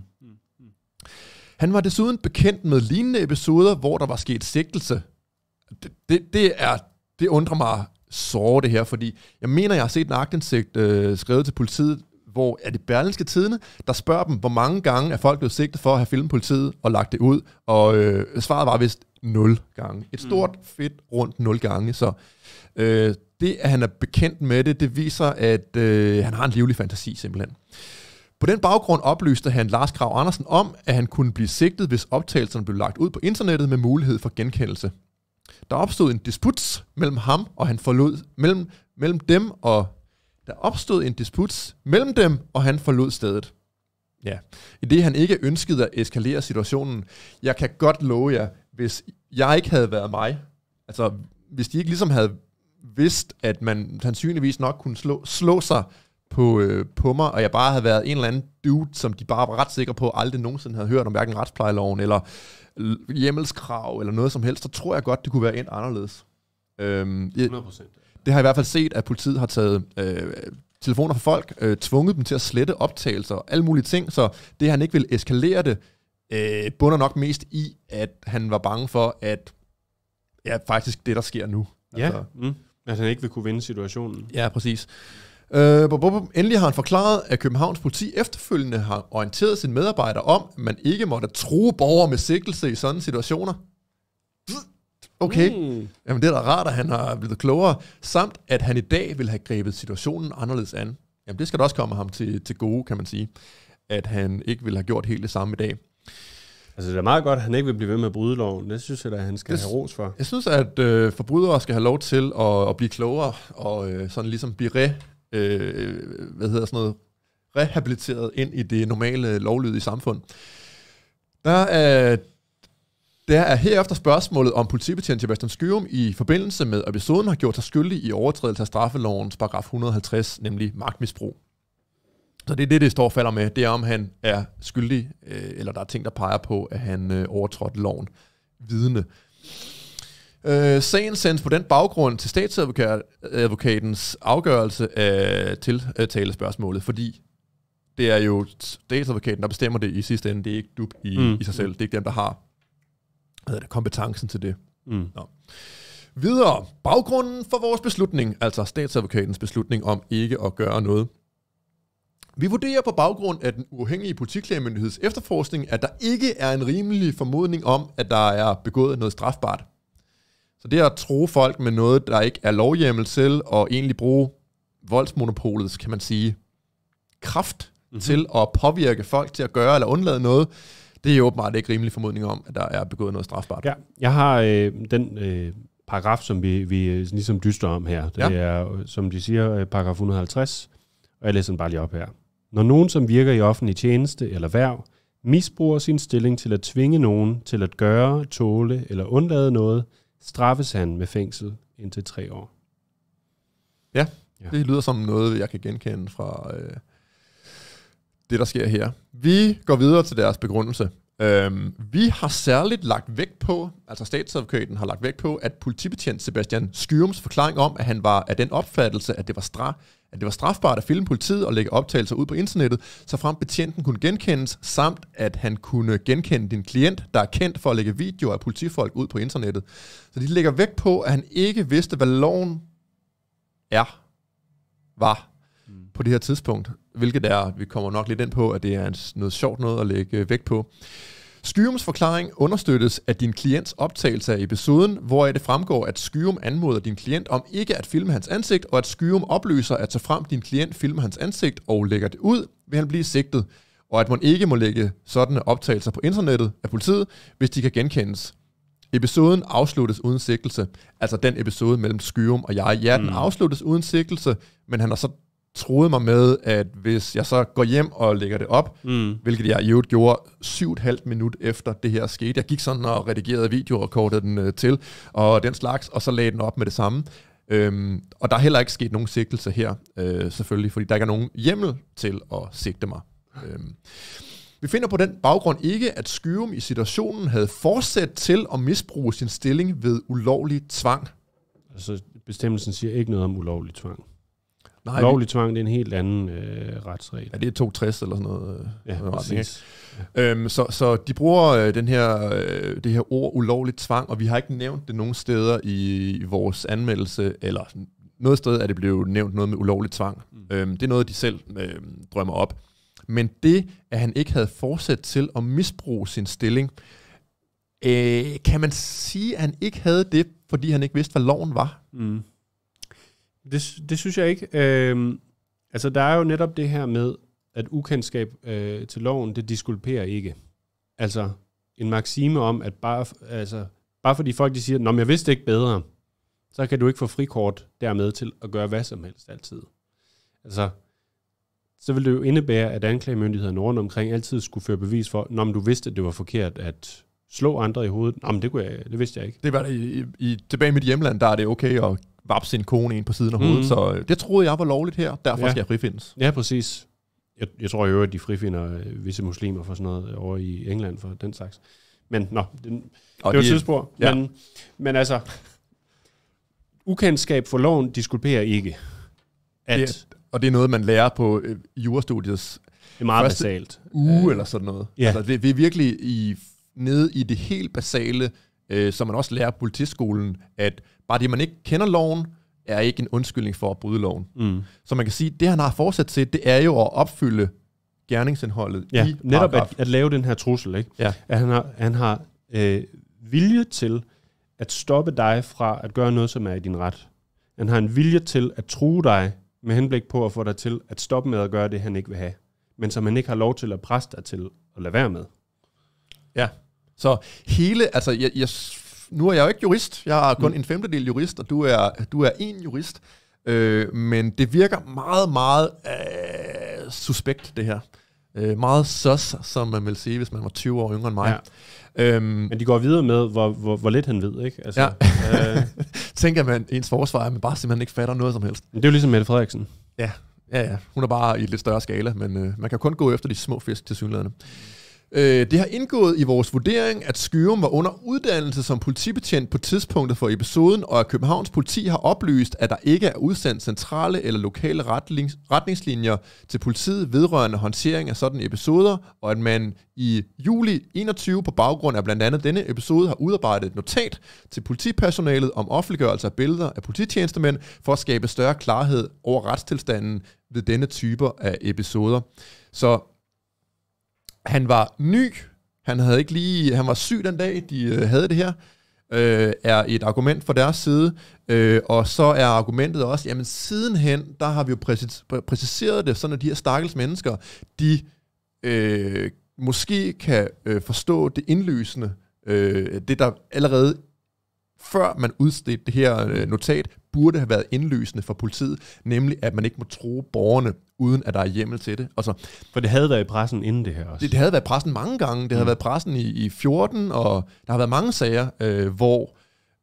Han var desuden bekendt med lignende episoder, hvor der var sket sigtelse. Det, det, det, er, det undrer mig så det her, fordi jeg mener, jeg har set en agtindsigt øh, skrevet til politiet, hvor er det Berlinske Tidene, der spørger dem, hvor mange gange er folk blevet sigtet for at have filmet politiet og lagt det ud, og øh, svaret var vist 0 gange. Et mm. stort, mm. fedt, rundt 0 gange, så øh, det, at han er bekendt med det, det viser, at øh, han har en livlig fantasi simpelthen. På den baggrund oplyste han Lars Krav Andersen om, at han kunne blive sigtet, hvis optagelserne blev lagt ud på internettet med mulighed for genkendelse. Der opstod en disput mellem ham og han forlod mellem, mellem dem og der opstod en disput mellem dem og han forlod stedet. Ja, i det han ikke ønskede at eskalere situationen. Jeg kan godt love jer, hvis jeg ikke havde været mig, altså hvis de ikke ligesom havde vidst, at man sandsynligvis nok kunne slå, slå sig på, øh, på mig, og jeg bare havde været en eller anden dude, som de bare var ret sikre på, aldrig nogensinde havde hørt om hverken retsplejeloven eller hjemmelskrav eller noget som helst, så tror jeg godt, det kunne være endt anderledes. Øhm, 100%. Det har jeg i hvert fald set, at politiet har taget øh, telefoner fra folk, øh, tvunget dem til at slette optagelser og alle mulige ting, så det, han ikke vil eskalere det, øh, bunder nok mest i, at han var bange for, at ja, faktisk det, der sker nu. Ja, altså, mm. at han ikke vil kunne vinde situationen. Ja, præcis. Øh, bub, bub. Endelig har han forklaret, at Københavns politi efterfølgende har orienteret sine medarbejdere om, at man ikke måtte true borgere med sikkelse i sådanne situationer. Okay, mm. jamen det er da rart, at han har blevet klogere, samt at han i dag vil have grebet situationen anderledes an. Jamen det skal da også komme ham til, til gode, kan man sige, at han ikke vil have gjort helt det samme i dag. Altså det er meget godt, at han ikke vil blive ved med at bryde loven. Det synes jeg da, han skal det, have ros for. Jeg synes, at øh, forbrydere skal have lov til at, at blive klogere og øh, sådan ligesom blive re øh, hvad hedder sådan noget, rehabiliteret ind i det normale lovlydige samfund. Der er, der er herefter spørgsmålet, om politibetjent Sebastian Skyrum i forbindelse med episoden har gjort sig skyldig i overtrædelse af straffelovens paragraf 150, nemlig magtmisbrug. Så det er det, det står falder med. Det er, om han er skyldig, øh, eller der er ting, der peger på, at han øh, overtrådte loven vidne. Øh, sagen sendes på den baggrund til statsadvokatens afgørelse af tiltalespørgsmålet, fordi det er jo statsadvokaten, der bestemmer det i sidste ende. Det er ikke dub i, mm. i sig selv. Det er ikke dem, der har hvad det, kompetencen til det. Mm. Nå. Videre, baggrunden for vores beslutning, altså statsadvokatens beslutning om ikke at gøre noget. Vi vurderer på baggrund af den uafhængige politiklægemyndigheds efterforskning, at der ikke er en rimelig formodning om, at der er begået noget strafbart. Så det at tro folk med noget, der ikke er lovhjemmel til, og egentlig bruge voldsmonopolets, kan man sige, kraft mm-hmm. til at påvirke folk til at gøre eller undlade noget, det er åbenbart ikke rimelig formodning om, at der er begået noget strafbart. Ja, jeg har øh, den øh, paragraf, som vi, vi øh, ligesom dyster om her. Det ja. er, som de siger, øh, paragraf 150, og jeg læser den bare lige op her. Når nogen, som virker i offentlig tjeneste eller værv, misbruger sin stilling til at tvinge nogen til at gøre, tåle eller undlade noget, straffes han med fængsel indtil tre år. Ja, ja. det lyder som noget, jeg kan genkende fra øh, det, der sker her. Vi går videre til deres begrundelse. Øhm, vi har særligt lagt vægt på, altså statsadvokaten har lagt vægt på, at politibetjent Sebastian Skyrums forklaring om, at han var af den opfattelse, at det var, stra- at det var strafbart at filme politiet og lægge optagelser ud på internettet, så frem betjenten kunne genkendes, samt at han kunne genkende din klient, der er kendt for at lægge videoer af politifolk ud på internettet. Så de lægger vægt på, at han ikke vidste, hvad loven er, var mm. på det her tidspunkt, hvilket er, vi kommer nok lidt ind på, at det er noget sjovt noget at lægge vægt på. Skyums forklaring understøttes af din klients optagelse af episoden, hvor det fremgår, at Skyum anmoder din klient om ikke at filme hans ansigt, og at Skyum oplyser, at så frem din klient filmer hans ansigt og lægger det ud, vil han blive sigtet, og at man ikke må lægge sådanne optagelser på internettet af politiet, hvis de kan genkendes. Episoden afsluttes uden sigtelse. Altså den episode mellem Skyrum og jeg. Ja, den mm. afsluttes uden sigtelse, men han har så troede mig med, at hvis jeg så går hjem og lægger det op, mm. hvilket jeg i øvrigt gjorde syv et halvt minut efter det her skete. Jeg gik sådan og redigerede video og kortede den øh, til, og den slags, og så lagde den op med det samme. Øhm, og der er heller ikke sket nogen sigtelse her, øh, selvfølgelig, fordi der ikke er nogen hjemmel til at sigte mig. Øhm. Vi finder på den baggrund ikke, at Skyrum i situationen havde fortsat til at misbruge sin stilling ved ulovlig tvang. Altså bestemmelsen siger ikke noget om ulovlig tvang. Nej, Lovlig tvang, det er en helt anden øh, retsregel. Ja, det er 260 eller sådan noget. Øh, ja, noget præcis. Ja. Øhm, så, så de bruger øh, den her, øh, det her ord ulovlig tvang, og vi har ikke nævnt det nogen steder i, i vores anmeldelse, eller noget sted er det blevet nævnt noget med ulovlig tvang. Mm. Øhm, det er noget, de selv øh, drømmer op. Men det, at han ikke havde fortsat til at misbruge sin stilling, øh, kan man sige, at han ikke havde det, fordi han ikke vidste, hvad loven var? Mm. Det, det synes jeg ikke. Øhm, altså, der er jo netop det her med, at ukendskab øh, til loven, det diskulperer ikke. Altså, en maksime om, at bare, altså, bare fordi folk de siger, at jeg vidste ikke bedre, så kan du ikke få frikort dermed til at gøre hvad som helst altid. Altså, så vil det jo indebære, at anklagemyndigheden rundt omkring altid skulle føre bevis for, når du vidste, at det var forkert at slå andre i hovedet. Nå, men det, kunne jeg, det vidste jeg ikke. Det var det, i, i, tilbage i mit hjemland, der er det okay at vapse sin kone ind på siden af hovedet. Mm. Så øh, det troede jeg var lovligt her, derfor ja. skal jeg frifindes. Ja, præcis. Jeg, jeg tror jo, at de frifinder øh, visse muslimer for sådan noget øh, over i England for den slags. Men nå, det, det det var et tidsspor. Ja. Men, men altså, ukendskab for loven diskuterer ikke. At det, og det er noget, man lærer på øh, jurastudiets det er meget første basalt. uge øh, eller sådan noget. Ja. Altså, vi, vi er virkelig i, nede i det helt basale øh, som man også lærer på politiskolen, at bare det, man ikke kender loven, er ikke en undskyldning for at bryde loven. Mm. Så man kan sige, at det, han har fortsat til, det er jo at opfylde gerningsindholdet ja, i netop at, at lave den her trussel, ikke? Ja. At han har, han har øh, vilje til at stoppe dig fra at gøre noget, som er i din ret. Han har en vilje til at true dig med henblik på at få dig til at stoppe med at gøre det, han ikke vil have, men som han ikke har lov til at presse dig til at lade være med. Ja, så hele, altså jeg, jeg, nu er jeg jo ikke jurist, jeg er kun mm. en femtedel jurist, og du er, du er en jurist, øh, men det virker meget, meget øh, suspekt det her. Øh, meget sus, som man vil sige, hvis man var 20 år yngre end mig. Ja. Øhm, men de går videre med, hvor, hvor, hvor lidt han ved, ikke? Altså, ja. øh. Tænker man, ens forsvar, man bare simpelthen ikke fatter noget som helst. Men det er jo ligesom Mette Frederiksen. Ja, ja, ja. Hun er bare i et lidt større skala, men øh, man kan kun gå efter de små fisk til synlædende. Øh, det har indgået i vores vurdering, at Skyrum var under uddannelse som politibetjent på tidspunktet for episoden, og at Københavns politi har oplyst, at der ikke er udsendt centrale eller lokale retningslinjer til politiet vedrørende håndtering af sådanne episoder, og at man i juli 21 på baggrund af blandt andet denne episode har udarbejdet et notat til politipersonalet om offentliggørelse af billeder af polititjenestemænd for at skabe større klarhed over retstilstanden ved denne typer af episoder. Så han var ny, han havde ikke lige, han var syg den dag, de øh, havde det her, øh, er et argument fra deres side. Øh, og så er argumentet også, jamen sidenhen, der har vi jo præcis, præciseret det, sådan at de her stakkels mennesker, de øh, måske kan øh, forstå det indlysende, øh, det der allerede før man udstedte det her øh, notat, burde have været indlysende for politiet, nemlig at man ikke må tro borgerne, uden at der er hjemmel til det. Altså, for det havde været i pressen inden det her også. Det, det havde været i pressen mange gange. Det havde mm. været i pressen i, i 14, og der har været mange sager, øh, hvor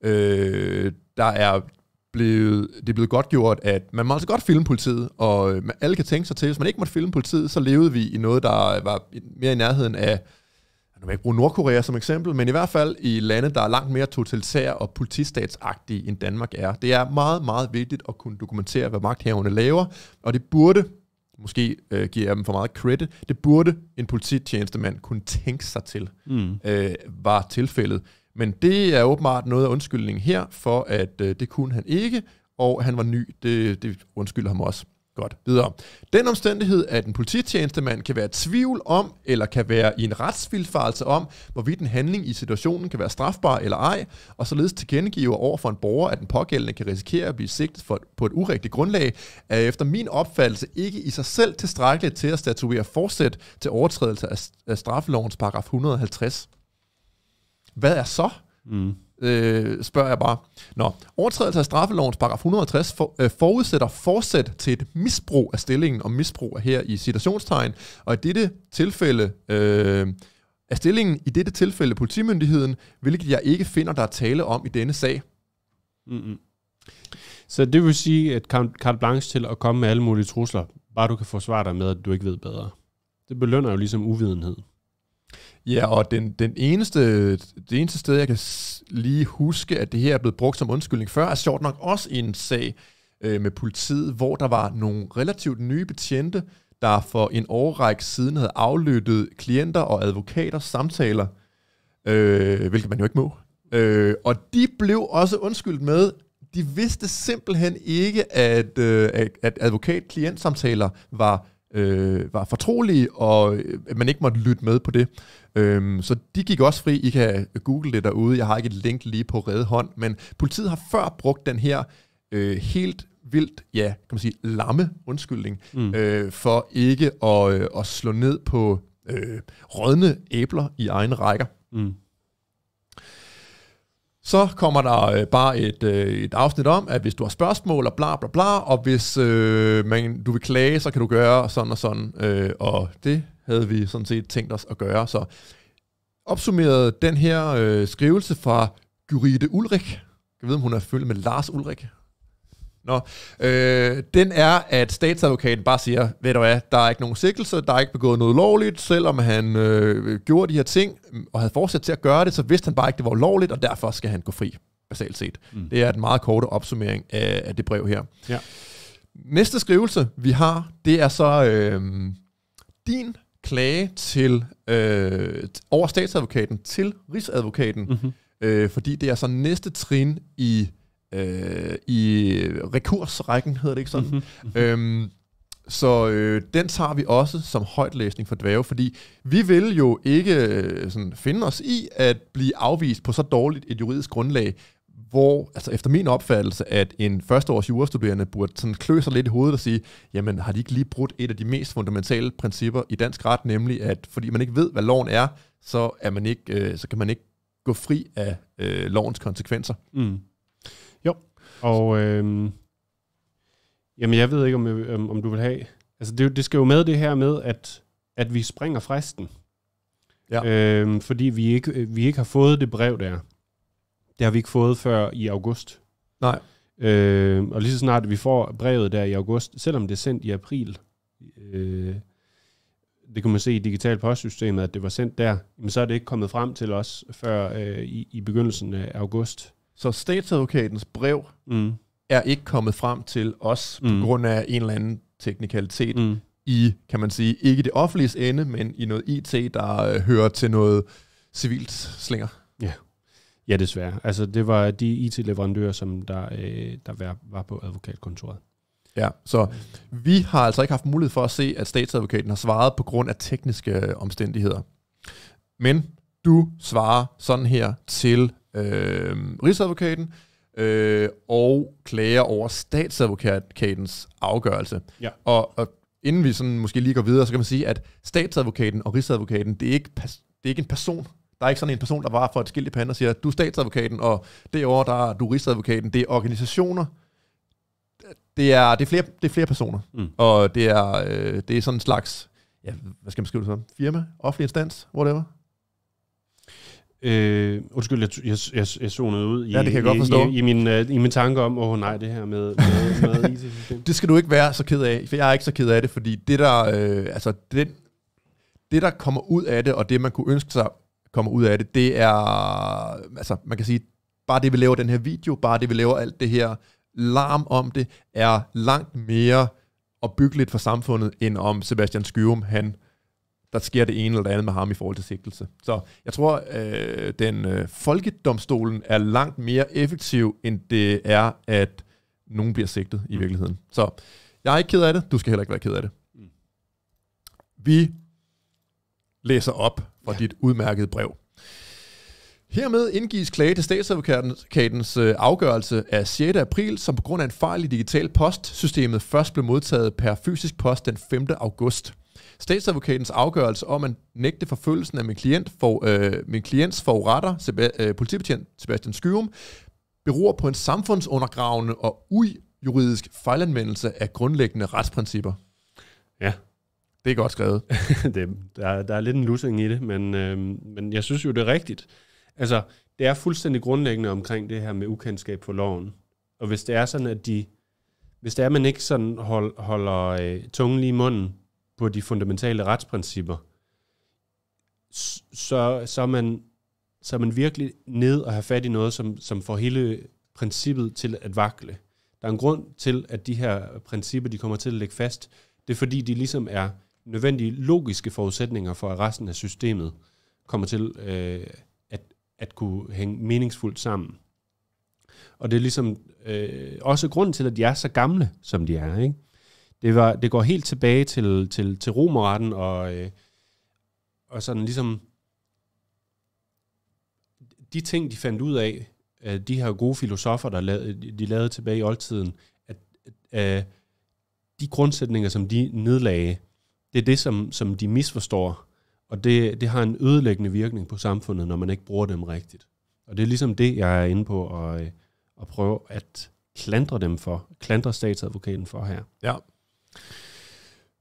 øh, der er blevet, det er blevet godt gjort, at man må altså godt filme politiet, og øh, alle kan tænke sig til, hvis man ikke måtte filme politiet, så levede vi i noget, der var mere i nærheden af nu vil ikke bruge Nordkorea som eksempel, men i hvert fald i lande, der er langt mere totalitære og politistatsagtige, end Danmark er. Det er meget, meget vigtigt at kunne dokumentere, hvad magthaverne laver, og det burde, måske øh, giver jeg dem for meget credit, det burde en polititjenestemand kunne tænke sig til, mm. øh, var tilfældet. Men det er åbenbart noget af undskyldningen her, for at øh, det kunne han ikke, og han var ny, det, det undskylder ham også. Godt, videre. Den omstændighed, at en polititjenestemand kan være i tvivl om, eller kan være i en retsvilfarelse om, hvorvidt en handling i situationen kan være strafbar eller ej, og således tilkendegiver over for en borger, at den pågældende kan risikere at blive sigtet for, på et urigtigt grundlag, er efter min opfattelse ikke i sig selv tilstrækkeligt til at statuere forsæt til overtrædelse af, af straffelovens paragraf 150. Hvad er så? Mm øh, spørger jeg bare. Nå, overtrædelse af straffelovens paragraf 160 for, øh, forudsætter forsæt til et misbrug af stillingen, og misbrug er her i citationstegn, og i dette tilfælde... Øh, er stillingen i dette tilfælde politimyndigheden, hvilket jeg ikke finder, der er tale om i denne sag. Mm-hmm. Så det vil sige, at carte blanche til at komme med alle mulige trusler, bare du kan forsvare dig med, at du ikke ved bedre. Det belønner jo ligesom uvidenhed. Ja, og den, den eneste, det eneste sted, jeg kan lige huske, at det her er blevet brugt som undskyldning før, er sjovt nok også en sag øh, med politiet, hvor der var nogle relativt nye betjente, der for en årræk siden havde aflyttet klienter og advokater samtaler, øh, hvilket man jo ikke må. Øh, og de blev også undskyldt med, de vidste simpelthen ikke, at, øh, at advokat samtaler var øh, var fortrolige, og at øh, man ikke måtte lytte med på det. Øhm, så de gik også fri. I kan google det derude. Jeg har ikke et link lige på redde hånd, men politiet har før brugt den her øh, helt vildt, ja, kan man sige, lamme undskyldning, mm. øh, for ikke at, øh, at slå ned på øh, rådne æbler i egne rækker. Mm. Så kommer der øh, bare et, øh, et afsnit om, at hvis du har spørgsmål og bla bla bla, og hvis øh, man, du vil klage, så kan du gøre sådan og sådan. Øh, og det havde vi sådan set tænkt os at gøre. Så opsummeret den her øh, skrivelse fra Gyride Ulrik. Jeg ved, om hun er følge med Lars Ulrik. Nå, øh, den er, at statsadvokaten bare siger, ved du hvad, der er ikke nogen sikkelse, der er ikke begået noget lovligt, selvom han øh, gjorde de her ting, og havde fortsat til at gøre det, så vidste han bare ikke, det var lovligt, og derfor skal han gå fri, basalt set. Mm. Det er en meget kort opsummering af, af det brev her. Ja. Næste skrivelse, vi har, det er så øh, din klage til øh, over statsadvokaten til rigsadvokaten, mm-hmm. øh, fordi det er så næste trin i øh, i rekursrækken, hedder det ikke sådan. Mm-hmm. Øhm, så øh, den tager vi også som højtlæsning for dvæve, fordi vi vil jo ikke øh, sådan finde os i at blive afvist på så dårligt et juridisk grundlag, hvor, altså efter min opfattelse, at en førsteårs jurastuderende burde sådan klø sig lidt i hovedet og sige, jamen har de ikke lige brudt et af de mest fundamentale principper i dansk ret, nemlig at fordi man ikke ved, hvad loven er, så, er man ikke, øh, så kan man ikke gå fri af øh, lovens konsekvenser. Mm. Og øh, jamen, jeg ved ikke, om, øh, om du vil have... Altså, det, det skal jo med det her med, at, at vi springer fristen. Ja. Øh, fordi vi ikke, øh, vi ikke har fået det brev der. Det har vi ikke fået før i august. Nej. Øh, og lige så snart vi får brevet der i august, selvom det er sendt i april, øh, det kunne man se i digital postsystemet, at det var sendt der, men så er det ikke kommet frem til os før øh, i, i begyndelsen af august. Så statsadvokatens brev mm. er ikke kommet frem til os mm. på grund af en eller anden teknikalitet mm. i, kan man sige, ikke det offentlige ende, men i noget IT, der øh, hører til noget civilt slinger. Ja. ja, desværre. Altså, det var de IT-leverandører, som der, øh, der var på advokatkontoret. Ja, så vi har altså ikke haft mulighed for at se, at statsadvokaten har svaret på grund af tekniske omstændigheder. Men du svarer sådan her til øh, Rigsadvokaten, øh, og klager over statsadvokatens afgørelse. Ja. Og, og inden vi sådan måske lige går videre, så kan man sige, at statsadvokaten og rigsadvokaten, det er ikke, det er ikke en person. Der er ikke sådan en person, der var for et skilt i panden og siger, du er statsadvokaten, og derovre, der er du rigsadvokaten. Det er organisationer. Det er, det er, flere, det er flere personer. Mm. Og det er, øh, det er sådan en slags, ja, hvad skal man skrive det som? Firma? Offentlig instans? Whatever? Øh, undskyld, jeg, jeg, jeg, jeg zonede ud i, det kan jeg godt forstå. i, i, min, uh, i mine tanker om, åh oh, nej, det her med, med, med IT-system. Det skal du ikke være så ked af, for jeg er ikke så ked af det, fordi det der, øh, altså det, det, der kommer ud af det, og det, man kunne ønske sig kommer ud af det, det er, altså man kan sige, bare det, vi laver den her video, bare det, vi laver alt det her larm om det, er langt mere opbyggeligt for samfundet, end om Sebastian Skyrum, han der sker det ene eller det andet med ham i forhold til sigtelse. Så jeg tror, øh, den øh, folkedomstolen er langt mere effektiv, end det er, at nogen bliver sigtet i mm. virkeligheden. Så jeg er ikke ked af det, du skal heller ikke være ked af det. Mm. Vi læser op fra ja. dit udmærkede brev. Hermed indgives klage til statsadvokatens øh, afgørelse af 6. april, som på grund af en fejl i digital postsystemet først blev modtaget per fysisk post den 5. august. Statsadvokatens afgørelse om at nægte forfølgelsen af min, klient for, øh, min klients forretter, Seb- øh, politibetjent Sebastian Skyrum, beror på en samfundsundergravende og ujuridisk fejlanvendelse af grundlæggende retsprincipper. Ja. Det er godt skrevet. det, der, der er lidt en lussing i det, men, øh, men jeg synes jo, det er rigtigt. Altså, det er fuldstændig grundlæggende omkring det her med ukendskab for loven. Og hvis det er sådan, at de... Hvis det er, at man ikke sådan hold, holder øh, tungen lige i munden, på de fundamentale retsprincipper, så, så, er, man, så er man virkelig ned og har fat i noget, som, som får hele princippet til at vakle. Der er en grund til, at de her principper, de kommer til at ligge fast. Det er fordi, de ligesom er nødvendige logiske forudsætninger for, at resten af systemet kommer til øh, at, at kunne hænge meningsfuldt sammen. Og det er ligesom øh, også grund til, at de er så gamle, som de er. Ikke? Det, var, det går helt tilbage til, til, til romeretten, og, øh, og sådan ligesom de ting, de fandt ud af, øh, de her gode filosofer, der lavede, de lavede tilbage i oldtiden, at, at øh, de grundsætninger, som de nedlagde, det er det, som, som de misforstår, og det, det har en ødelæggende virkning på samfundet, når man ikke bruger dem rigtigt. Og det er ligesom det, jeg er inde på at, øh, at prøve at klandre dem for, klandre statsadvokaten for her. Ja,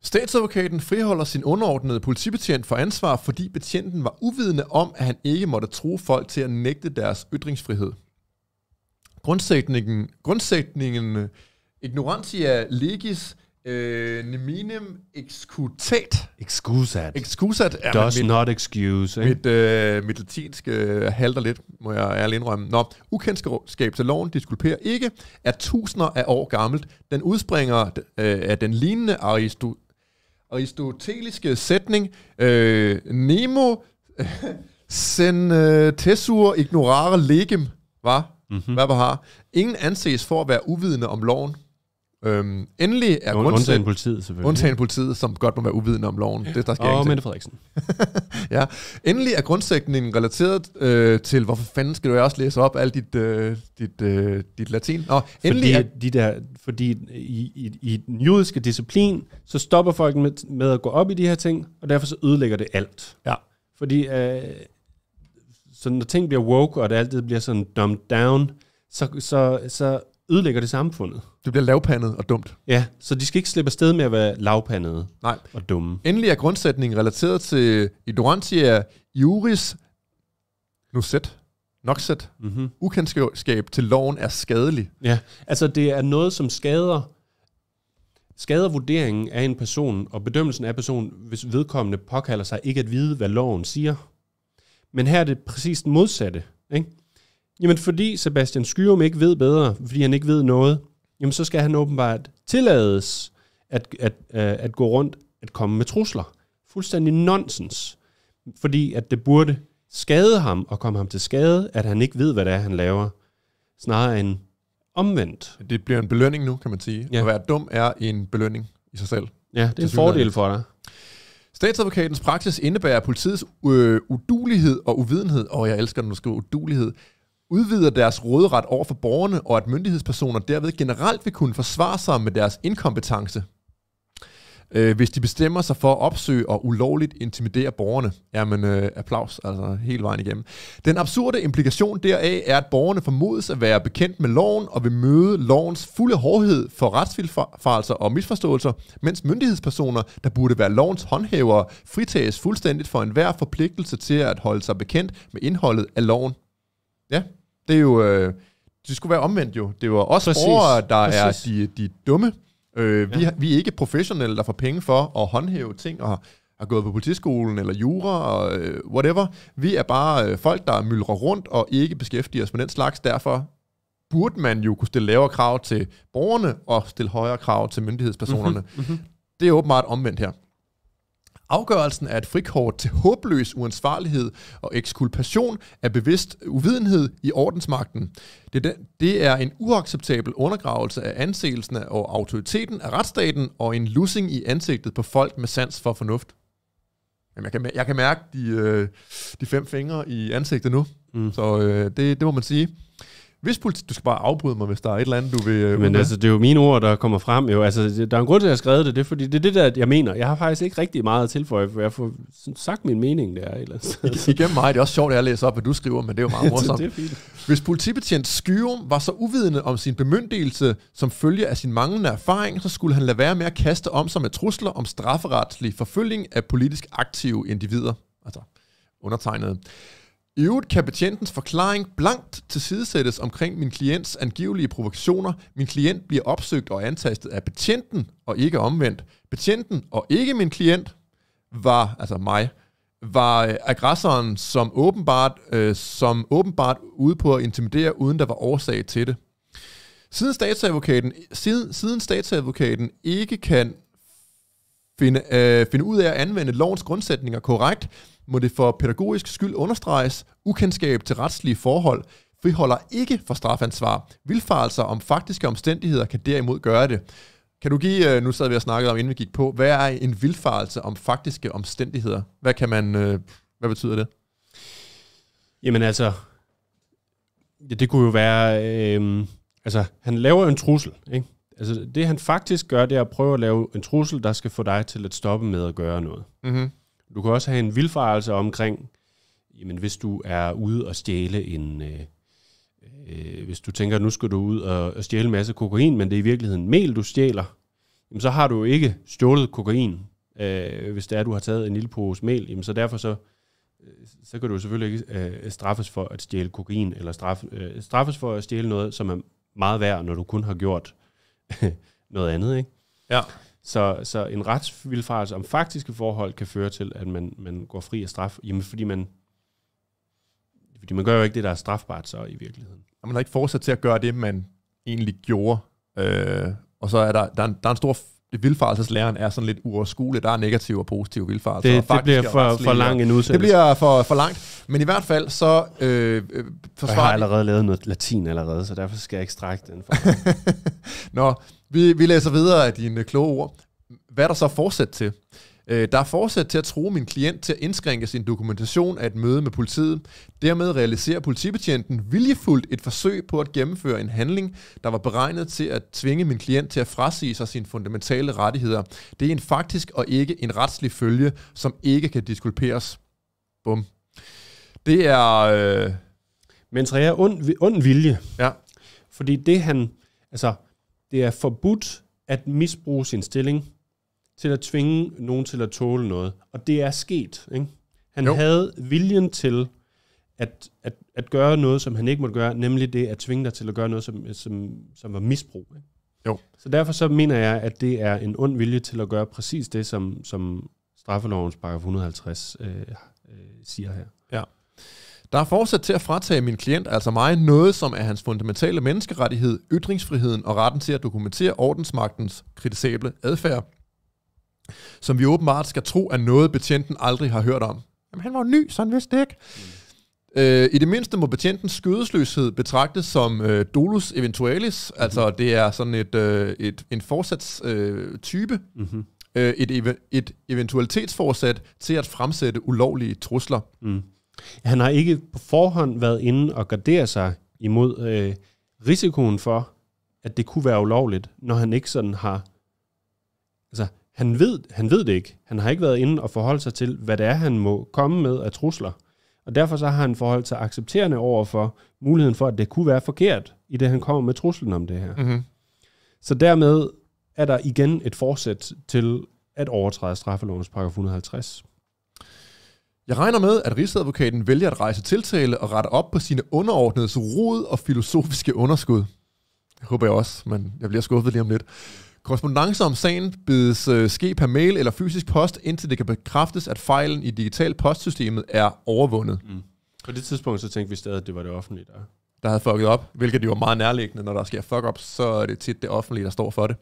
Statsadvokaten friholder sin underordnede politibetjent for ansvar, fordi betjenten var uvidende om, at han ikke måtte true folk til at nægte deres ytringsfrihed. Grundsætningen, grundsætningen ignorantia legis Øh, neminem excutat. Excusat. Excusat. Er Does mit, not excuse. Eh? Mit, øh, mit latinsk øh, halter lidt, må jeg ærligt indrømme. Nå, ukendskab til loven diskulperer ikke, er tusinder af år gammelt. Den udspringer øh, af den lignende aristo, aristoteliske sætning, øh, Nemo sen øh, tessur ignorare legem, var? Mm-hmm. Hvad var har? Ingen anses for at være uvidende om loven. Øhm, endelig er Und, grundsæt... Undtagen politiet, selvfølgelig. Undtagen politiet, som godt må være uvidende om loven. Det, der sker og Mette Frederiksen. ja. Endelig er grundsætningen relateret øh, til, hvorfor fanden skal du også læse op alt dit, øh, dit, øh, dit latin? Nå, endelig fordi, er... de der, fordi i, i, i den jødiske disciplin, så stopper folk med, med at gå op i de her ting, og derfor så ødelægger det alt. Ja. Fordi øh, så når ting bliver woke, og det altid bliver sådan dumbed down, så, så, så ødelægger det samfundet. Det bliver lavpandet og dumt. Ja, så de skal ikke slippe afsted med at være lavpandet Nej. og dumme. Endelig er grundsætningen relateret til Idorantia juris nuset, noxet. Mm-hmm. Ukendskab til loven er skadelig. Ja, altså det er noget, som skader skader vurderingen af en person og bedømmelsen af personen, hvis vedkommende påkalder sig ikke at vide, hvad loven siger. Men her er det præcis den modsatte. Ikke? Jamen fordi Sebastian Skyrum ikke ved bedre, fordi han ikke ved noget, jamen så skal han åbenbart tillades at, at, øh, at, gå rundt at komme med trusler. Fuldstændig nonsens. Fordi at det burde skade ham og komme ham til skade, at han ikke ved, hvad det er, han laver. Snarere end omvendt. Det bliver en belønning nu, kan man sige. Ja. At være dum er en belønning i sig selv. Ja, det er en fordel for dig. Statsadvokatens praksis indebærer, politiets øh, udulighed og uvidenhed, og jeg elsker, når du skriver udulighed, udvider deres råderet over for borgerne, og at myndighedspersoner derved generelt vil kunne forsvare sig med deres inkompetence, øh, hvis de bestemmer sig for at opsøge og ulovligt intimidere borgerne. Jamen, øh, applaus, altså hele vejen igennem. Den absurde implikation deraf er, at borgerne formodes at være bekendt med loven og vil møde lovens fulde hårdhed for retsvilfarelser og misforståelser, mens myndighedspersoner, der burde være lovens håndhævere, fritages fuldstændigt for enhver forpligtelse til at holde sig bekendt med indholdet af loven. Ja, det er jo... Øh, det skulle være omvendt jo. Det var også Præcis. borgere, der Præcis. er de, de dumme. Øh, ja. vi, vi er ikke professionelle, der får penge for at håndhæve ting og har gået på politiskolen eller jura og øh, whatever. Vi er bare øh, folk, der myldrer rundt og ikke beskæftiger os med den slags. Derfor burde man jo kunne stille lavere krav til borgerne og stille højere krav til myndighedspersonerne. Mm-hmm. Mm-hmm. Det er åbenbart omvendt her. Afgørelsen er et frikort til håbløs uansvarlighed og ekskulpation af bevidst uvidenhed i ordensmagten. Det, det er en uacceptabel undergravelse af anseelsen og autoriteten af retsstaten og en lussing i ansigtet på folk med sans for fornuft. Jamen, jeg, kan, jeg kan mærke de, øh, de fem fingre i ansigtet nu, mm. så øh, det, det må man sige. Hvis politi- du skal bare afbryde mig, hvis der er et eller andet, du vil... Uh, Men altså, det er jo mine ord, der kommer frem. Jo. Altså, der er en grund til, at jeg har skrevet det. Det er fordi, det er det, der, jeg mener. Jeg har faktisk ikke rigtig meget at tilføje, for jeg får sagt min mening, der er et eller andet. Igen mig, det er også sjovt, at jeg læser op, hvad du skriver, men det er jo meget morsomt. det er fint. Hvis politibetjent Skyrum var så uvidende om sin bemyndigelse som følge af sin manglende erfaring, så skulle han lade være med at kaste om sig med trusler om strafferetslig forfølging af politisk aktive individer. Altså, undertegnet. I øvrigt kan betjentens forklaring blankt tilsidesættes omkring min klients angivelige provokationer. Min klient bliver opsøgt og antastet af betjenten, og ikke omvendt. Betjenten og ikke min klient var, altså mig, var øh, aggressoren, som åbenbart, øh, som åbenbart ude på at intimidere, uden der var årsag til det. Siden statsadvokaten, siden, siden statsadvokaten ikke kan finde, øh, finde ud af at anvende lovens grundsætninger korrekt, må det for pædagogisk skyld understreges, ukendskab til retslige forhold friholder ikke for strafansvar. Vilfarelser om faktiske omstændigheder kan derimod gøre det. Kan du give, øh, nu sad vi og snakkede om, inden vi gik på, hvad er en vilfarelse om faktiske omstændigheder? Hvad kan man, øh, hvad betyder det? Jamen altså, det, det kunne jo være, øh, altså han laver en trussel, ikke? Altså det han faktisk gør, det er at prøve at lave en trussel, der skal få dig til at stoppe med at gøre noget. Mm-hmm. Du kan også have en vilfarelse omkring, jamen hvis du er ude og stjæle en... Øh, øh, hvis du tænker, nu skal du ud og, og stjæle en masse kokain, men det er i virkeligheden mel, du stjæler, jamen så har du jo ikke stjålet kokain, øh, hvis det er, du har taget en lille pose mel. Jamen så derfor så, øh, så kan du selvfølgelig ikke øh, straffes for at stjæle kokain, eller straf, øh, straffes for at stjæle noget, som er meget værd, når du kun har gjort noget andet, ikke? Ja. Så, så en retsvilfarelse om faktiske forhold kan føre til, at man, man går fri af straf, jamen fordi man, fordi man gør jo ikke det, der er strafbart så i virkeligheden. Og man har ikke fortsat til at gøre det, man egentlig gjorde. Øh, og så er der, der, er en, der er en stor vilfarelseslæren er sådan lidt uoverskuelig. Der er negative og positive vilfarelser. Det, det bliver for, for lang en udsendelse. Det bliver for, for langt. Men i hvert fald så... Øh, øh forsvar... Jeg har allerede lavet noget latin allerede, så derfor skal jeg ikke strække den. For Nå, vi, vi læser videre af dine kloge ord. Hvad er der så fortsat til? Øh, der er fortsat til at tro min klient til at indskrænke sin dokumentation af et møde med politiet. Dermed realiserer politibetjenten viljefuldt et forsøg på at gennemføre en handling, der var beregnet til at tvinge min klient til at frasige sig sine fundamentale rettigheder. Det er en faktisk og ikke en retslig følge, som ikke kan diskulperes. Bum. Det er... Øh... Men Træer ond, ond vilje. Ja. Fordi det han... Altså, det er forbudt at misbruge sin stilling til at tvinge nogen til at tåle noget. Og det er sket. Ikke? Han jo. havde viljen til at, at, at gøre noget, som han ikke måtte gøre, nemlig det at tvinge dig til at gøre noget, som, som, som var misbrug. Ikke? Jo. Så derfor så mener jeg, at det er en ond vilje til at gøre præcis det, som, som straffelovens paragraf 150 øh, øh, siger her. Der er fortsat til at fratage min klient, altså mig, noget som er hans fundamentale menneskerettighed, ytringsfriheden og retten til at dokumentere ordensmagtens kritisable adfærd, som vi åbenbart skal tro er noget, betjenten aldrig har hørt om. Jamen han var ny, så han vidste det ikke. Øh, I det mindste må betjentens skødesløshed betragtes som øh, dolus eventualis, mm-hmm. altså det er sådan et, øh, et en forsatstype, øh, type. mm-hmm. øh, et, ev- et eventualitetsforsat til at fremsætte ulovlige trusler. Mm. Han har ikke på forhånd været inde og gardere sig imod øh, risikoen for, at det kunne være ulovligt, når han ikke sådan har... Altså, han ved, han ved det ikke. Han har ikke været inde og forholdt sig til, hvad det er, han må komme med af trusler. Og derfor så har han forholdt sig accepterende over for muligheden for, at det kunne være forkert, i det han kommer med truslen om det her. Mm-hmm. Så dermed er der igen et forsæt til at overtræde straffelovens paragraf 150. Jeg regner med, at Rigsadvokaten vælger at rejse tiltale og rette op på sine underordnedes rod og filosofiske underskud. Jeg håber jeg også, men jeg bliver skuffet lige om lidt. Korrespondencer om sagen bedes øh, ske per mail eller fysisk post, indtil det kan bekræftes, at fejlen i digital postsystemet er overvundet. Mm. På det tidspunkt så tænkte vi stadig, at det var det offentlige, der, der havde fucket op, hvilket jo er meget nærliggende, når der sker fuck-up, så er det tit det offentlige, der står for det.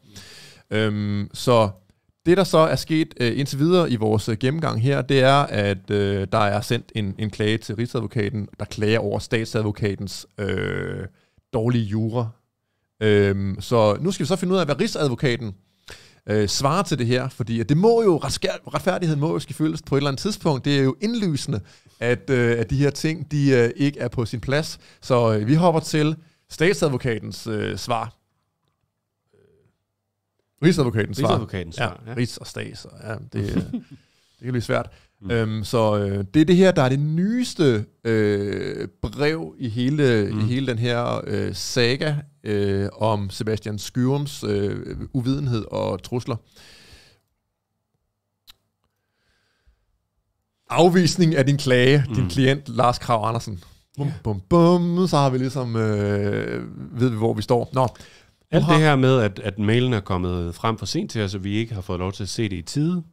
Mm. Øhm, så det, der så er sket øh, indtil videre i vores øh, gennemgang her, det er, at øh, der er sendt en, en klage til Rigsadvokaten, der klager over statsadvokatens øh, dårlige jura. Øh, så nu skal vi så finde ud af, hvad Rigsadvokaten øh, svarer til det her, fordi det må jo, retfærdigheden må jo skal føles på et eller andet tidspunkt. Det er jo indlysende, at, øh, at de her ting, de øh, ikke er på sin plads. Så øh, vi hopper til statsadvokatens øh, svar. Rigsadvokaten svar. Rigsadvokaten svar, ja. ja. Rigs og og Ja, det, det kan blive svært. Mm. Øhm, så øh, det er det her, der er det nyeste øh, brev i hele, mm. i hele den her øh, saga øh, om Sebastian Skyrums øh, uvidenhed og trusler. Afvisning af din klage, mm. din klient Lars Krav Andersen. Bum, bum, bum, så har vi ligesom, øh, ved vi, hvor vi står. Nå, alt det her med, at, at mailen er kommet frem for sent til os, og vi ikke har fået lov til at se det i tide,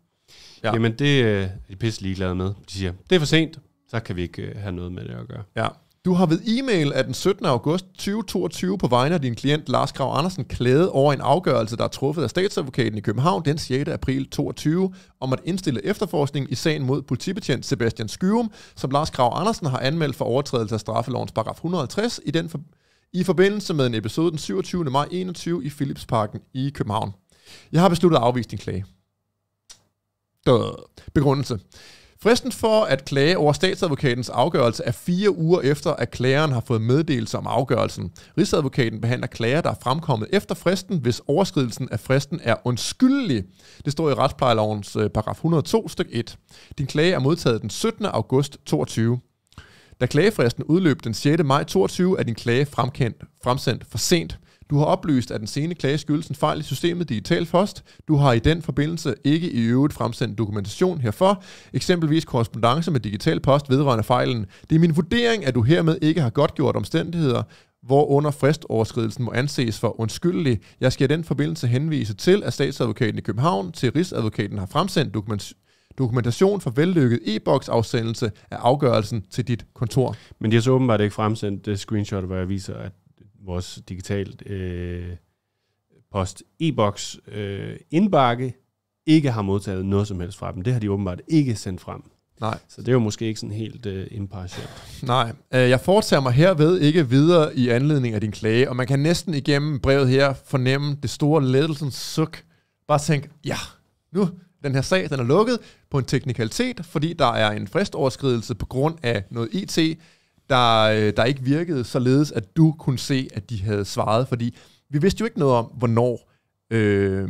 ja. jamen det øh, er de pisse ligeglade med. De siger, det er for sent, så kan vi ikke øh, have noget med det at gøre. Ja. Du har ved e-mail af den 17. august 2022 på vegne af din klient Lars Grav Andersen klædet over en afgørelse, der er truffet af statsadvokaten i København den 6. april 22 om at indstille efterforskning i sagen mod politibetjent Sebastian Skyrum, som Lars Grav Andersen har anmeldt for overtrædelse af straffelovens paragraf 150 i den for, i forbindelse med en episode den 27. maj 21 i Philipsparken i København. Jeg har besluttet at afvise din klage. Død. Begrundelse. Fristen for at klage over statsadvokatens afgørelse er fire uger efter, at klageren har fået meddelelse om afgørelsen. Rigsadvokaten behandler klager, der er fremkommet efter fristen, hvis overskridelsen af fristen er undskyldelig. Det står i retsplejelovens øh, paragraf 102 stykke 1. Din klage er modtaget den 17. august 22. Da klagefristen udløb den 6. maj 22, er din klage fremkendt, fremsendt for sent. Du har oplyst, at den sene klage skyldes en fejl i systemet digital post. Du har i den forbindelse ikke i øvrigt fremsendt dokumentation herfor, eksempelvis korrespondence med digital post vedrørende fejlen. Det er min vurdering, at du hermed ikke har gjort omstændigheder, hvor under fristoverskridelsen må anses for undskyldelig. Jeg skal i den forbindelse henvise til, at statsadvokaten i København til Rigsadvokaten har fremsendt dokumentation dokumentation for vellykket e-boks afsendelse af afgørelsen til dit kontor. Men de har så åbenbart ikke fremsendt det øh, screenshot, hvor jeg viser, at vores digitalt øh, post e-boks øh, indbakke ikke har modtaget noget som helst fra dem. Det har de åbenbart ikke sendt frem. Nej. Så det er jo måske ikke sådan helt øh, impartialt. Nej. Øh, jeg fortsætter mig herved ikke videre i anledning af din klage, og man kan næsten igennem brevet her fornemme det store lettelsens suk. Bare tænk, ja, nu den her sag den er lukket på en teknikalitet, fordi der er en fristoverskridelse på grund af noget IT, der, øh, der ikke virkede, således at du kunne se, at de havde svaret. Fordi vi vidste jo ikke noget om, hvornår, øh,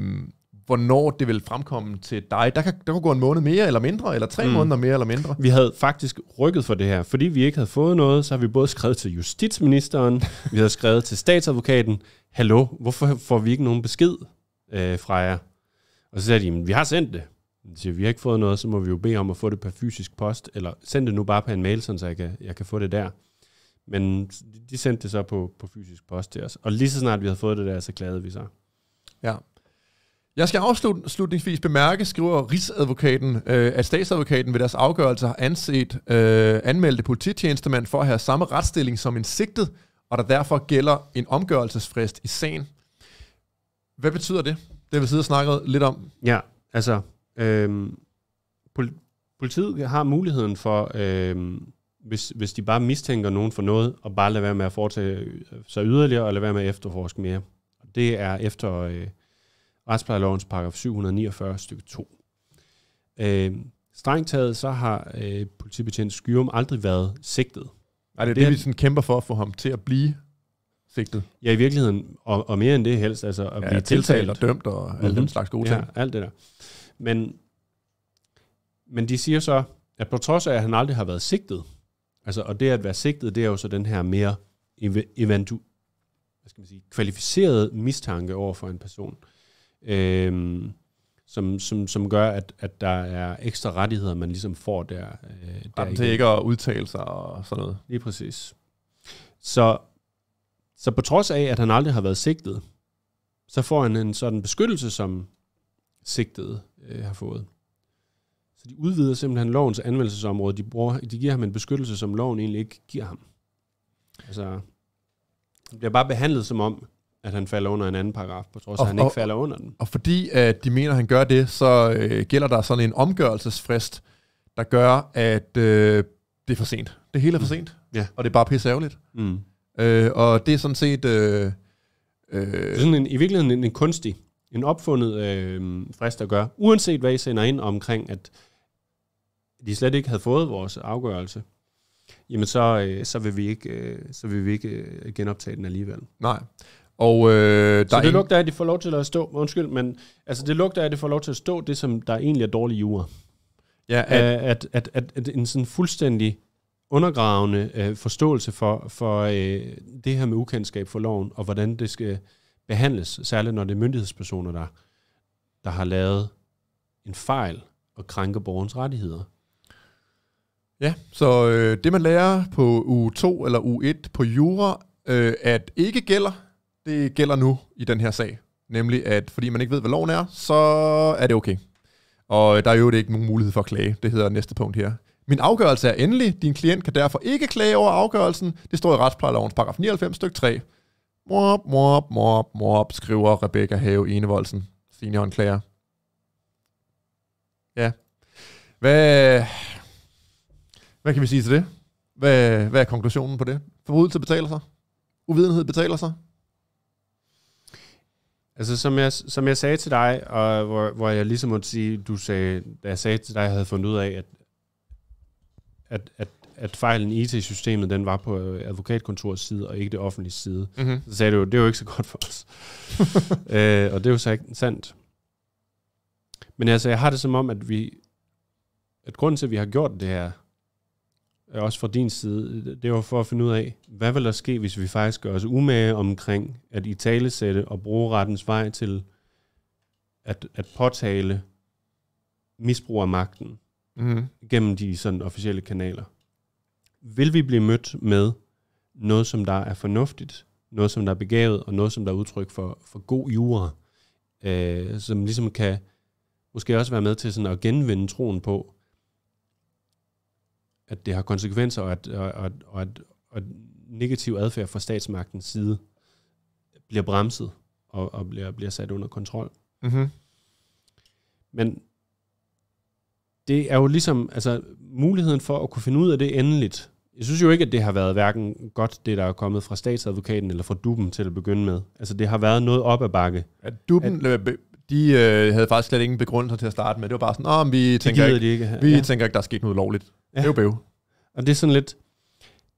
hvornår det ville fremkomme til dig. Der, kan, der kunne gå en måned mere eller mindre, eller tre mm. måneder mere eller mindre. Vi havde faktisk rykket for det her. Fordi vi ikke havde fået noget, så har vi både skrevet til justitsministeren, vi har skrevet til statsadvokaten, Hallo, hvorfor får vi ikke nogen besked øh, fra jer? Og så sagde de, vi har sendt det. De siger, vi har ikke fået noget, så må vi jo bede om at få det per fysisk post, eller send det nu bare på en mail, så jeg kan, jeg kan få det der. Men de sendte det så på, på fysisk post til os. Og lige så snart vi havde fået det der, så klagede vi så. Ja. Jeg skal afslutningsvis bemærke, skriver Rigsadvokaten, øh, at statsadvokaten ved deres afgørelse har anset øh, anmeldte polititjenestemand for at have samme retsstilling som en sigtet, og der derfor gælder en omgørelsesfrist i sagen. Hvad betyder det? Det har vi siddet og snakket lidt om. Ja, altså, øhm, politiet har muligheden for, øhm, hvis, hvis de bare mistænker nogen for noget, og bare lade være med at foretage øh, sig yderligere, og lade være med at efterforske mere. Det er efter øh, retsplejelovens paragraf 749 stykke 2. Øh, strengt taget, så har øh, politibetjent Skyrum aldrig været sigtet. Nej, det er det, det, vi sådan kæmper for at få ham til at blive sigtet. Ja, i virkeligheden, og, og mere end det helst, altså at ja, blive tiltalt. tiltalt og dømt og mm-hmm. alle den mhm. slags gode ting. Ja, alt det der. Men, men de siger så, at på trods af, at han aldrig har været sigtet, altså, og det at være sigtet, det er jo så den her mere eventu- hvad skal man sige, kvalificeret mistanke over for en person, øhm, som, som, som gør, at, at der er ekstra rettigheder, man ligesom får der. Øh, Retten til ikke at udtale sig og sådan noget. Lige præcis. Så så på trods af, at han aldrig har været sigtet, så får han en sådan beskyttelse, som sigtet øh, har fået. Så de udvider simpelthen lovens anvendelsesområde. De, bruger, de giver ham en beskyttelse, som loven egentlig ikke giver ham. Altså, han bliver bare behandlet som om, at han falder under en anden paragraf, på trods af, at han og, ikke falder under den. Og fordi at de mener, at han gør det, så øh, gælder der sådan en omgørelsesfrist, der gør, at øh, det er for sent. Det hele er for mm. sent, mm. og det er bare pisse ærgerligt. Mm. Øh, og det er sådan set... Øh, øh, sådan en, i virkeligheden en, en kunstig, en opfundet øh, frist at gøre, uanset hvad I sender ind omkring, at de slet ikke havde fået vores afgørelse, jamen så, øh, så vil vi ikke, øh, så vil vi ikke øh, genoptage den alligevel. Nej. Og, øh, der så det lugter af, at de får lov til at stå, undskyld, men altså, det lugter af, at de får lov til at stå det, som der egentlig er dårlig jura. Ja, at, at, at, at, at en sådan fuldstændig undergravende øh, forståelse for, for øh, det her med ukendskab for loven, og hvordan det skal behandles, særligt når det er myndighedspersoner, der, der har lavet en fejl og krænker borgernes rettigheder. Ja, så øh, det man lærer på u 2 eller u 1 på jura, øh, at ikke gælder, det gælder nu i den her sag. Nemlig at fordi man ikke ved, hvad loven er, så er det okay. Og øh, der er jo ikke nogen mulighed for at klage. Det hedder næste punkt her. Min afgørelse er endelig. Din klient kan derfor ikke klage over afgørelsen. Det står i retsplejelovens paragraf 99 stykke 3. Mop, mop, mop, mop, skriver Rebecca Have Enevoldsen, seniorenklager. Ja. Hvad, hvad kan vi sige til det? Hvad, hvad er konklusionen på det? Forbrydelse betaler sig? Uvidenhed betaler sig? Altså, som jeg, som jeg sagde til dig, og hvor, hvor jeg ligesom måtte sige, du sagde, da jeg sagde til dig, at jeg havde fundet ud af, at, at, at, at fejlen i IT-systemet, den var på øh, advokatkontorets side, og ikke det offentlige side. Mm-hmm. Så sagde du jo, det er jo ikke så godt for os. øh, og det er jo så ikke sandt. Men altså, jeg har det som om, at vi, at grunden til, at vi har gjort det her, også fra din side, det var for at finde ud af, hvad vil der ske, hvis vi faktisk gør os umage omkring at i tale sætte og bruge rettens vej til at, at påtale misbrug af magten mm. gennem de sådan officielle kanaler. Vil vi blive mødt med noget, som der er fornuftigt, noget, som der er begavet, og noget, som der er udtryk for, for god jura, øh, som ligesom kan måske også være med til sådan at genvinde troen på, at det har konsekvenser, og at, og, og, og, at, og negativ adfærd fra statsmagtens side bliver bremset og, og bliver, bliver sat under kontrol. Mm-hmm. Men det er jo ligesom altså, muligheden for at kunne finde ud af det endeligt. Jeg synes jo ikke, at det har været hverken godt, det der er kommet fra statsadvokaten eller fra Duben til at begynde med. Altså det har været noget op ad bakke. At Duben, at, øh, de øh, havde faktisk slet ingen begrundelse til at starte med. Det var bare sådan, at vi tænker ikke, de ikke vi ja. tænker ikke, der er sket noget lovligt. Ja. jo bæv. Og det er sådan lidt,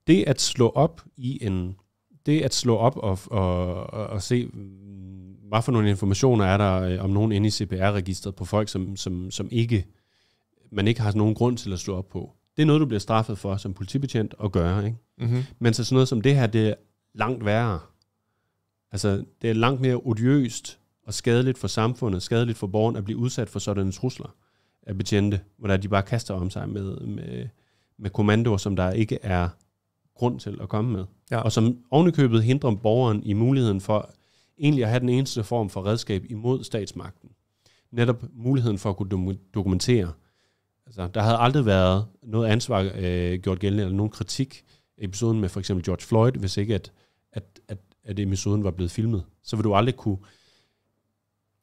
det at slå op i en, det at slå op og, og, og, og se, hvad for nogle informationer er der øh, om nogen inde i CPR-registret på folk, som, som, som ikke øh, man ikke har nogen grund til at stå op på. Det er noget, du bliver straffet for som politibetjent at gøre. Ikke? Mm-hmm. Men så sådan noget som det her, det er langt værre. Altså, det er langt mere odiøst og skadeligt for samfundet, skadeligt for borgeren at blive udsat for sådanne trusler af betjente, hvor de bare kaster om sig med, med, med kommandoer, som der ikke er grund til at komme med. Ja. Og som ovenikøbet hindrer borgeren i muligheden for egentlig at have den eneste form for redskab imod statsmagten. Netop muligheden for at kunne dokumentere, Altså, der havde aldrig været noget ansvar øh, gjort gældende, eller nogen kritik episoden med for eksempel George Floyd, hvis ikke at, at, at, at episoden var blevet filmet. Så vil du aldrig kunne...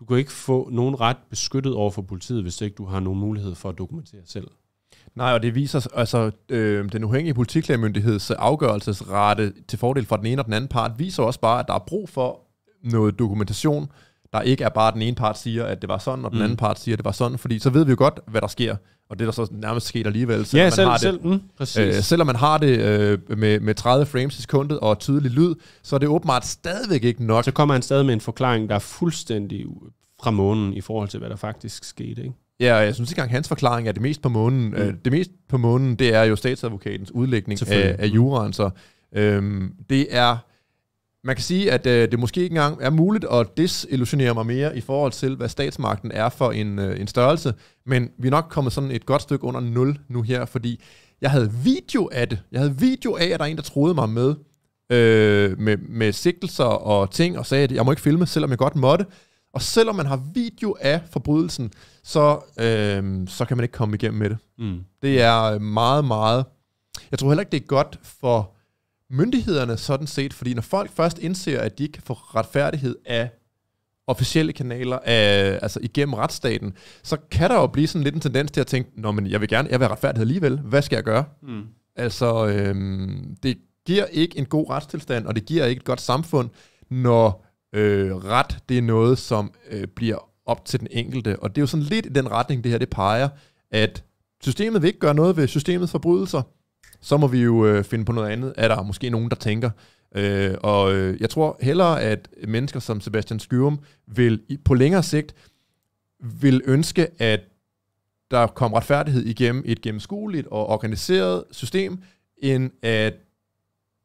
Du kan ikke få nogen ret beskyttet over for politiet, hvis ikke du har nogen mulighed for at dokumentere selv. Nej, og det viser altså øh, den uafhængige politiklagemyndigheds afgørelsesrate til fordel for den ene og den anden part, viser også bare, at der er brug for noget dokumentation, der ikke er bare, at den ene part siger, at det var sådan, og den mm. anden part siger, at det var sådan, fordi så ved vi jo godt, hvad der sker, og det der så nærmest sket alligevel. Selvom ja, man selv, har selv, det, mm, præcis. Øh, selvom man har det øh, med, med 30 frames i sekundet og tydelig lyd, så er det åbenbart stadigvæk ikke nok. Så kommer han stadig med en forklaring, der er fuldstændig fra månen i forhold til, hvad der faktisk skete, ikke? Ja, og jeg synes ikke engang, hans forklaring er det mest på månen. Mm. Øh, det mest på månen, det er jo statsadvokatens udlægning af, af juraen, så øh, det er man kan sige, at øh, det måske ikke engang er muligt at desillusionere mig mere i forhold til, hvad statsmagten er for en, øh, en størrelse, men vi er nok kommet sådan et godt stykke under 0 nu her, fordi jeg havde video af det. Jeg havde video af, at der er en, der troede mig med, øh, med, med sigtelser og ting, og sagde, at jeg må ikke filme, selvom jeg godt måtte. Og selvom man har video af forbrydelsen, så, øh, så kan man ikke komme igennem med det. Mm. Det er meget, meget... Jeg tror heller ikke, det er godt for myndighederne sådan set, fordi når folk først indser, at de ikke kan få retfærdighed af officielle kanaler, af, altså igennem retsstaten, så kan der jo blive sådan lidt en tendens til at tænke, nå, men jeg vil gerne, jeg vil have retfærdighed alligevel, hvad skal jeg gøre? Mm. Altså, øhm, det giver ikke en god retstilstand, og det giver ikke et godt samfund, når øh, ret, det er noget, som øh, bliver op til den enkelte, og det er jo sådan lidt i den retning, det her det peger, at systemet vil ikke gøre noget ved systemets forbrydelser, så må vi jo øh, finde på noget andet. Er der måske nogen, der tænker? Øh, og øh, jeg tror hellere, at mennesker som Sebastian Skyrum vil i, på længere sigt vil ønske, at der kom retfærdighed igennem et gennemskueligt og organiseret system, end at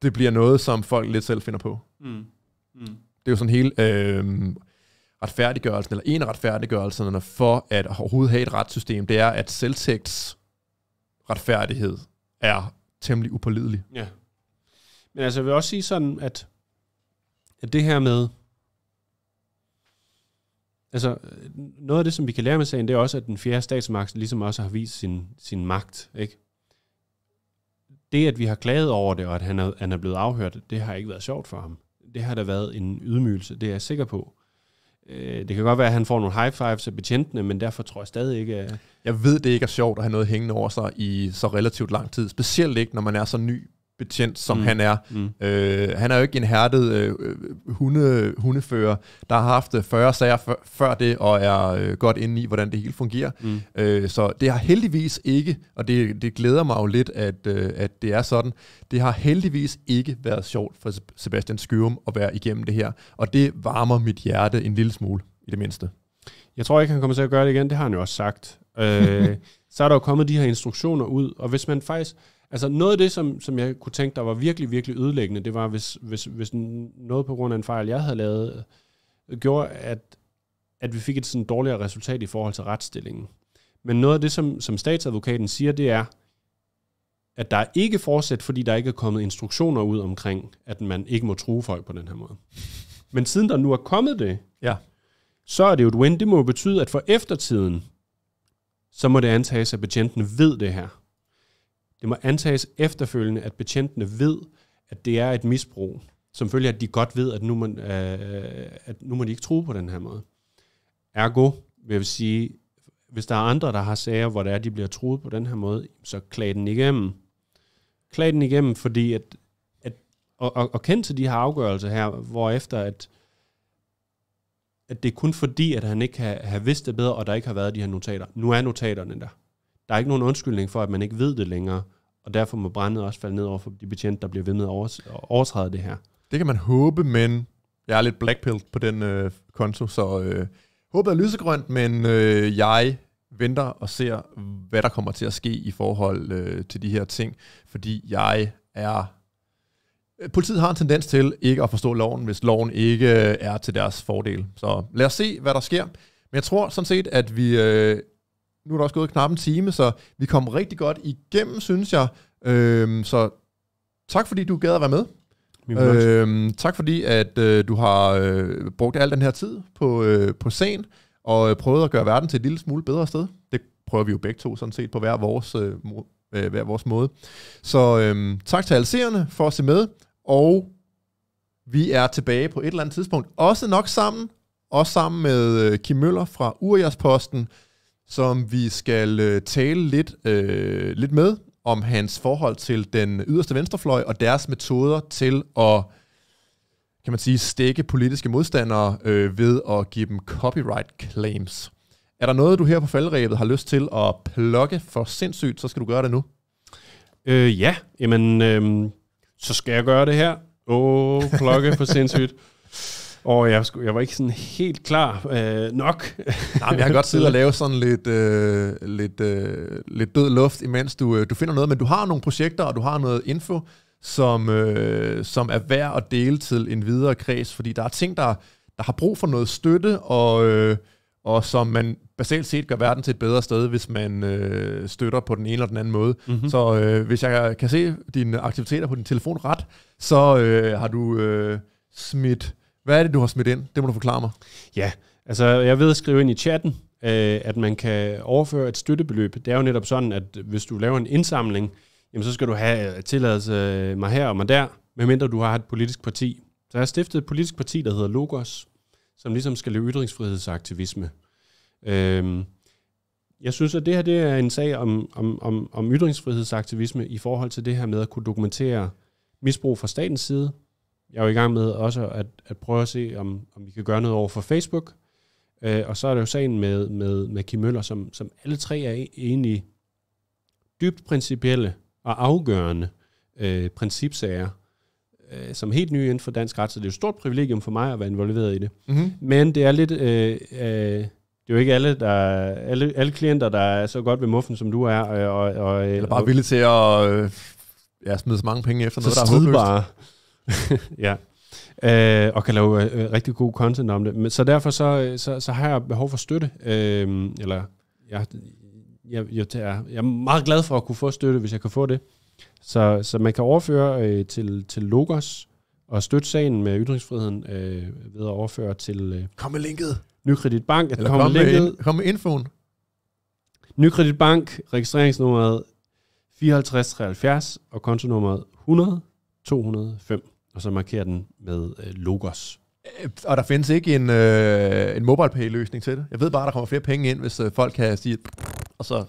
det bliver noget, som folk lidt selv finder på. Mm. Mm. Det er jo sådan hele øh, retfærdiggørelsen, eller en af retfærdiggørelserne for at overhovedet have et retssystem, det er, at selvtægts retfærdighed er temmelig upålidelig. Ja. Men altså, jeg vil også sige sådan, at, at det her med... Altså, noget af det, som vi kan lære med sagen, det er også, at den fjerde statsmagt ligesom også har vist sin, sin magt, ikke? Det, at vi har klaget over det, og at han er, han er blevet afhørt, det har ikke været sjovt for ham. Det har da været en ydmygelse, det er jeg sikker på. Øh, det kan godt være, at han får nogle high fives af betjentene, men derfor tror jeg stadig ikke... At... Jeg ved, det ikke er sjovt at have noget hængende over sig i så relativt lang tid. Specielt ikke, når man er så ny betjent, som mm. han er. Mm. Øh, han er jo ikke en hærdet øh, øh hunde, hundefører, der har haft 40 øh, sager før, før det, og er øh, godt inde i, hvordan det hele fungerer. Mm. Øh, så det har heldigvis ikke, og det, det glæder mig jo lidt, at, øh, at det er sådan, det har heldigvis ikke været sjovt for Sebastian Skyrum at være igennem det her, og det varmer mit hjerte en lille smule, i det mindste. Jeg tror ikke, han kommer til at gøre det igen, det har han jo også sagt. Øh, så er der jo kommet de her instruktioner ud, og hvis man faktisk Altså noget af det, som, som jeg kunne tænke, der var virkelig, virkelig ødelæggende, det var, hvis, hvis, hvis noget på grund af en fejl, jeg havde lavet, øh, gjorde, at, at vi fik et sådan dårligere resultat i forhold til retsstillingen. Men noget af det, som, som statsadvokaten siger, det er, at der er ikke fortsat, fordi der ikke er kommet instruktioner ud omkring, at man ikke må true folk på den her måde. Men siden der nu er kommet det, ja. så er det jo et win. Det må jo betyde, at for eftertiden, så må det antages, at betjentene ved det her. Det må antages efterfølgende, at betjentene ved, at det er et misbrug, som følger, at de godt ved, at nu, man, øh, at nu må de ikke tro på den her måde. Ergo vil jeg sige, hvis der er andre, der har sager, hvor det er, de bliver troet på den her måde, så klag den igennem. Klag den igennem, fordi at, at og, og, og kendt til de her afgørelser her, hvor efter at, at det er kun fordi, at han ikke har, har vidst det bedre, og der ikke har været de her notater. Nu er notaterne der. Der er ikke nogen undskyldning for, at man ikke ved det længere, og derfor må brændet også falde ned over for de betjente, der bliver ved med at overtræde det her. Det kan man håbe, men jeg er lidt blackpilled på den øh, konto, så øh, håbet er lysegrønt, men øh, jeg venter og ser, hvad der kommer til at ske i forhold øh, til de her ting, fordi jeg er... Øh, politiet har en tendens til ikke at forstå loven, hvis loven ikke øh, er til deres fordel. Så lad os se, hvad der sker. Men jeg tror sådan set, at vi øh, nu er der også gået knap en time, så vi kom rigtig godt igennem, synes jeg. Øhm, så tak fordi du gad at være med. Øhm, tak fordi, at øh, du har øh, brugt al den her tid på, øh, på scenen, og øh, prøvet at gøre verden til et lille smule bedre sted. Det prøver vi jo begge to sådan set på hver vores, øh, øh, hver vores måde. Så øh, tak til alle seerne for at se med, og vi er tilbage på et eller andet tidspunkt, også nok sammen, også sammen med øh, Kim Møller fra Urias Posten, som vi skal øh, tale lidt, øh, lidt med om hans forhold til den yderste venstrefløj og deres metoder til at kan man sige, stikke politiske modstandere øh, ved at give dem copyright claims. Er der noget, du her på faldrevet har lyst til at plukke for sindssygt, så skal du gøre det nu. Øh, ja, jamen, øh, så skal jeg gøre det her. Åh, oh, plukke for sindssygt. Og jeg, skulle, jeg var ikke sådan helt klar øh, nok. Nej, men jeg har godt siddet og lave sådan lidt, øh, lidt, øh, lidt død luft, imens du, øh, du finder noget. Men du har nogle projekter, og du har noget info, som, øh, som er værd at dele til en videre kreds, fordi der er ting, der, der har brug for noget støtte, og, øh, og som man basalt set gør verden til et bedre sted, hvis man øh, støtter på den ene eller den anden måde. Mm-hmm. Så øh, hvis jeg kan se dine aktiviteter på din telefon ret, så øh, har du øh, smidt hvad er det, du har smidt ind? Det må du forklare mig. Ja, altså jeg ved at skrive ind i chatten, øh, at man kan overføre et støttebeløb. Det er jo netop sådan, at hvis du laver en indsamling, jamen så skal du have øh, tilladelse øh, mig her og mig der, medmindre du har et politisk parti. Så jeg har stiftet et politisk parti, der hedder Logos, som ligesom skal lave ytringsfrihedsaktivisme. Øhm, jeg synes, at det her det er en sag om, om, om, om ytringsfrihedsaktivisme i forhold til det her med at kunne dokumentere misbrug fra statens side, jeg er jo i gang med også at, at prøve at se, om, om vi kan gøre noget over for Facebook. Øh, og så er der jo sagen med, med, med Kim Møller, som, som alle tre er e-, egentlig dybt principielle og afgørende øh, principsager, øh, som helt nye inden for dansk ret, så det er jo et stort privilegium for mig at være involveret i det. Mm-hmm. Men det er lidt... Øh, øh, det er jo ikke alle, der, alle, alle klienter, der er så godt ved muffen, som du er. Og, øh, og, og, Eller øh, bare villige til at øh, ja, smide så mange penge efter noget, der er håbløst. ja. Øh, og kan lave øh, øh, rigtig god content om det. Men, så derfor så, øh, så, så har jeg behov for støtte. Øh, eller jeg, jeg, jeg, jeg er meget glad for at kunne få støtte, hvis jeg kan få det. Så, så man kan overføre øh, til, til Logos og støtte sagen med ytringsfriheden øh, ved at overføre til... Øh, kom med linket! Nykredit Bank. Eller kom, kom, med, linket. In, kom med infoen. Nykredit Bank, registreringsnummeret 5473 og kontonummeret 100205 og så markerer den med øh, logos. Øh, og der findes ikke en, øh, en pay løsning til det? Jeg ved bare, at der kommer flere penge ind, hvis øh, folk kan sige, og så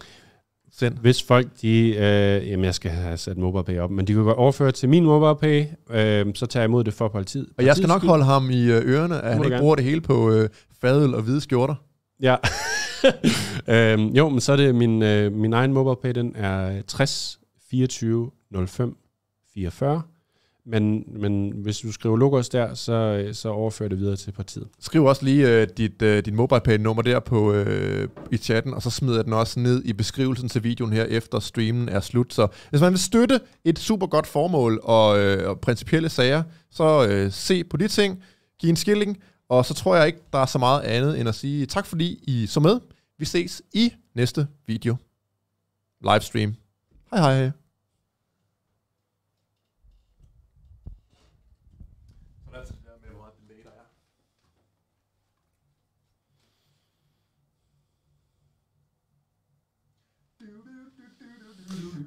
send. Hvis folk, de, øh, jamen jeg skal have sat mobile pay op, men de kan godt overføre til min pay, øh, så tager jeg imod det for politiet. Og jeg skal nok holde ham i øh, ørerne, at han ikke bruger det hele på øh, fadel og hvide skjorter. Ja. øhm, jo, men så er det min, øh, min egen mobile pay, den er 60 24 05 44. Men, men hvis du skriver logos der, så, så overfører det videre til partiet. Skriv også lige øh, dit, øh, dit MobilePay-nummer der på, øh, i chatten, og så smider jeg den også ned i beskrivelsen til videoen her, efter streamen er slut. Så hvis man vil støtte et super godt formål og, øh, og principielle sager, så øh, se på de ting, giv en skilling, og så tror jeg ikke, der er så meget andet end at sige tak, fordi I så med. Vi ses i næste video. Livestream. Hej hej.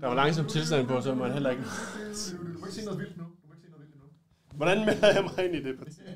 Der var langsom tilstand på, så man heller ikke... Du må ikke se noget vildt nu. Du må ikke se noget vildt nu. Hvordan melder jeg mig ind i det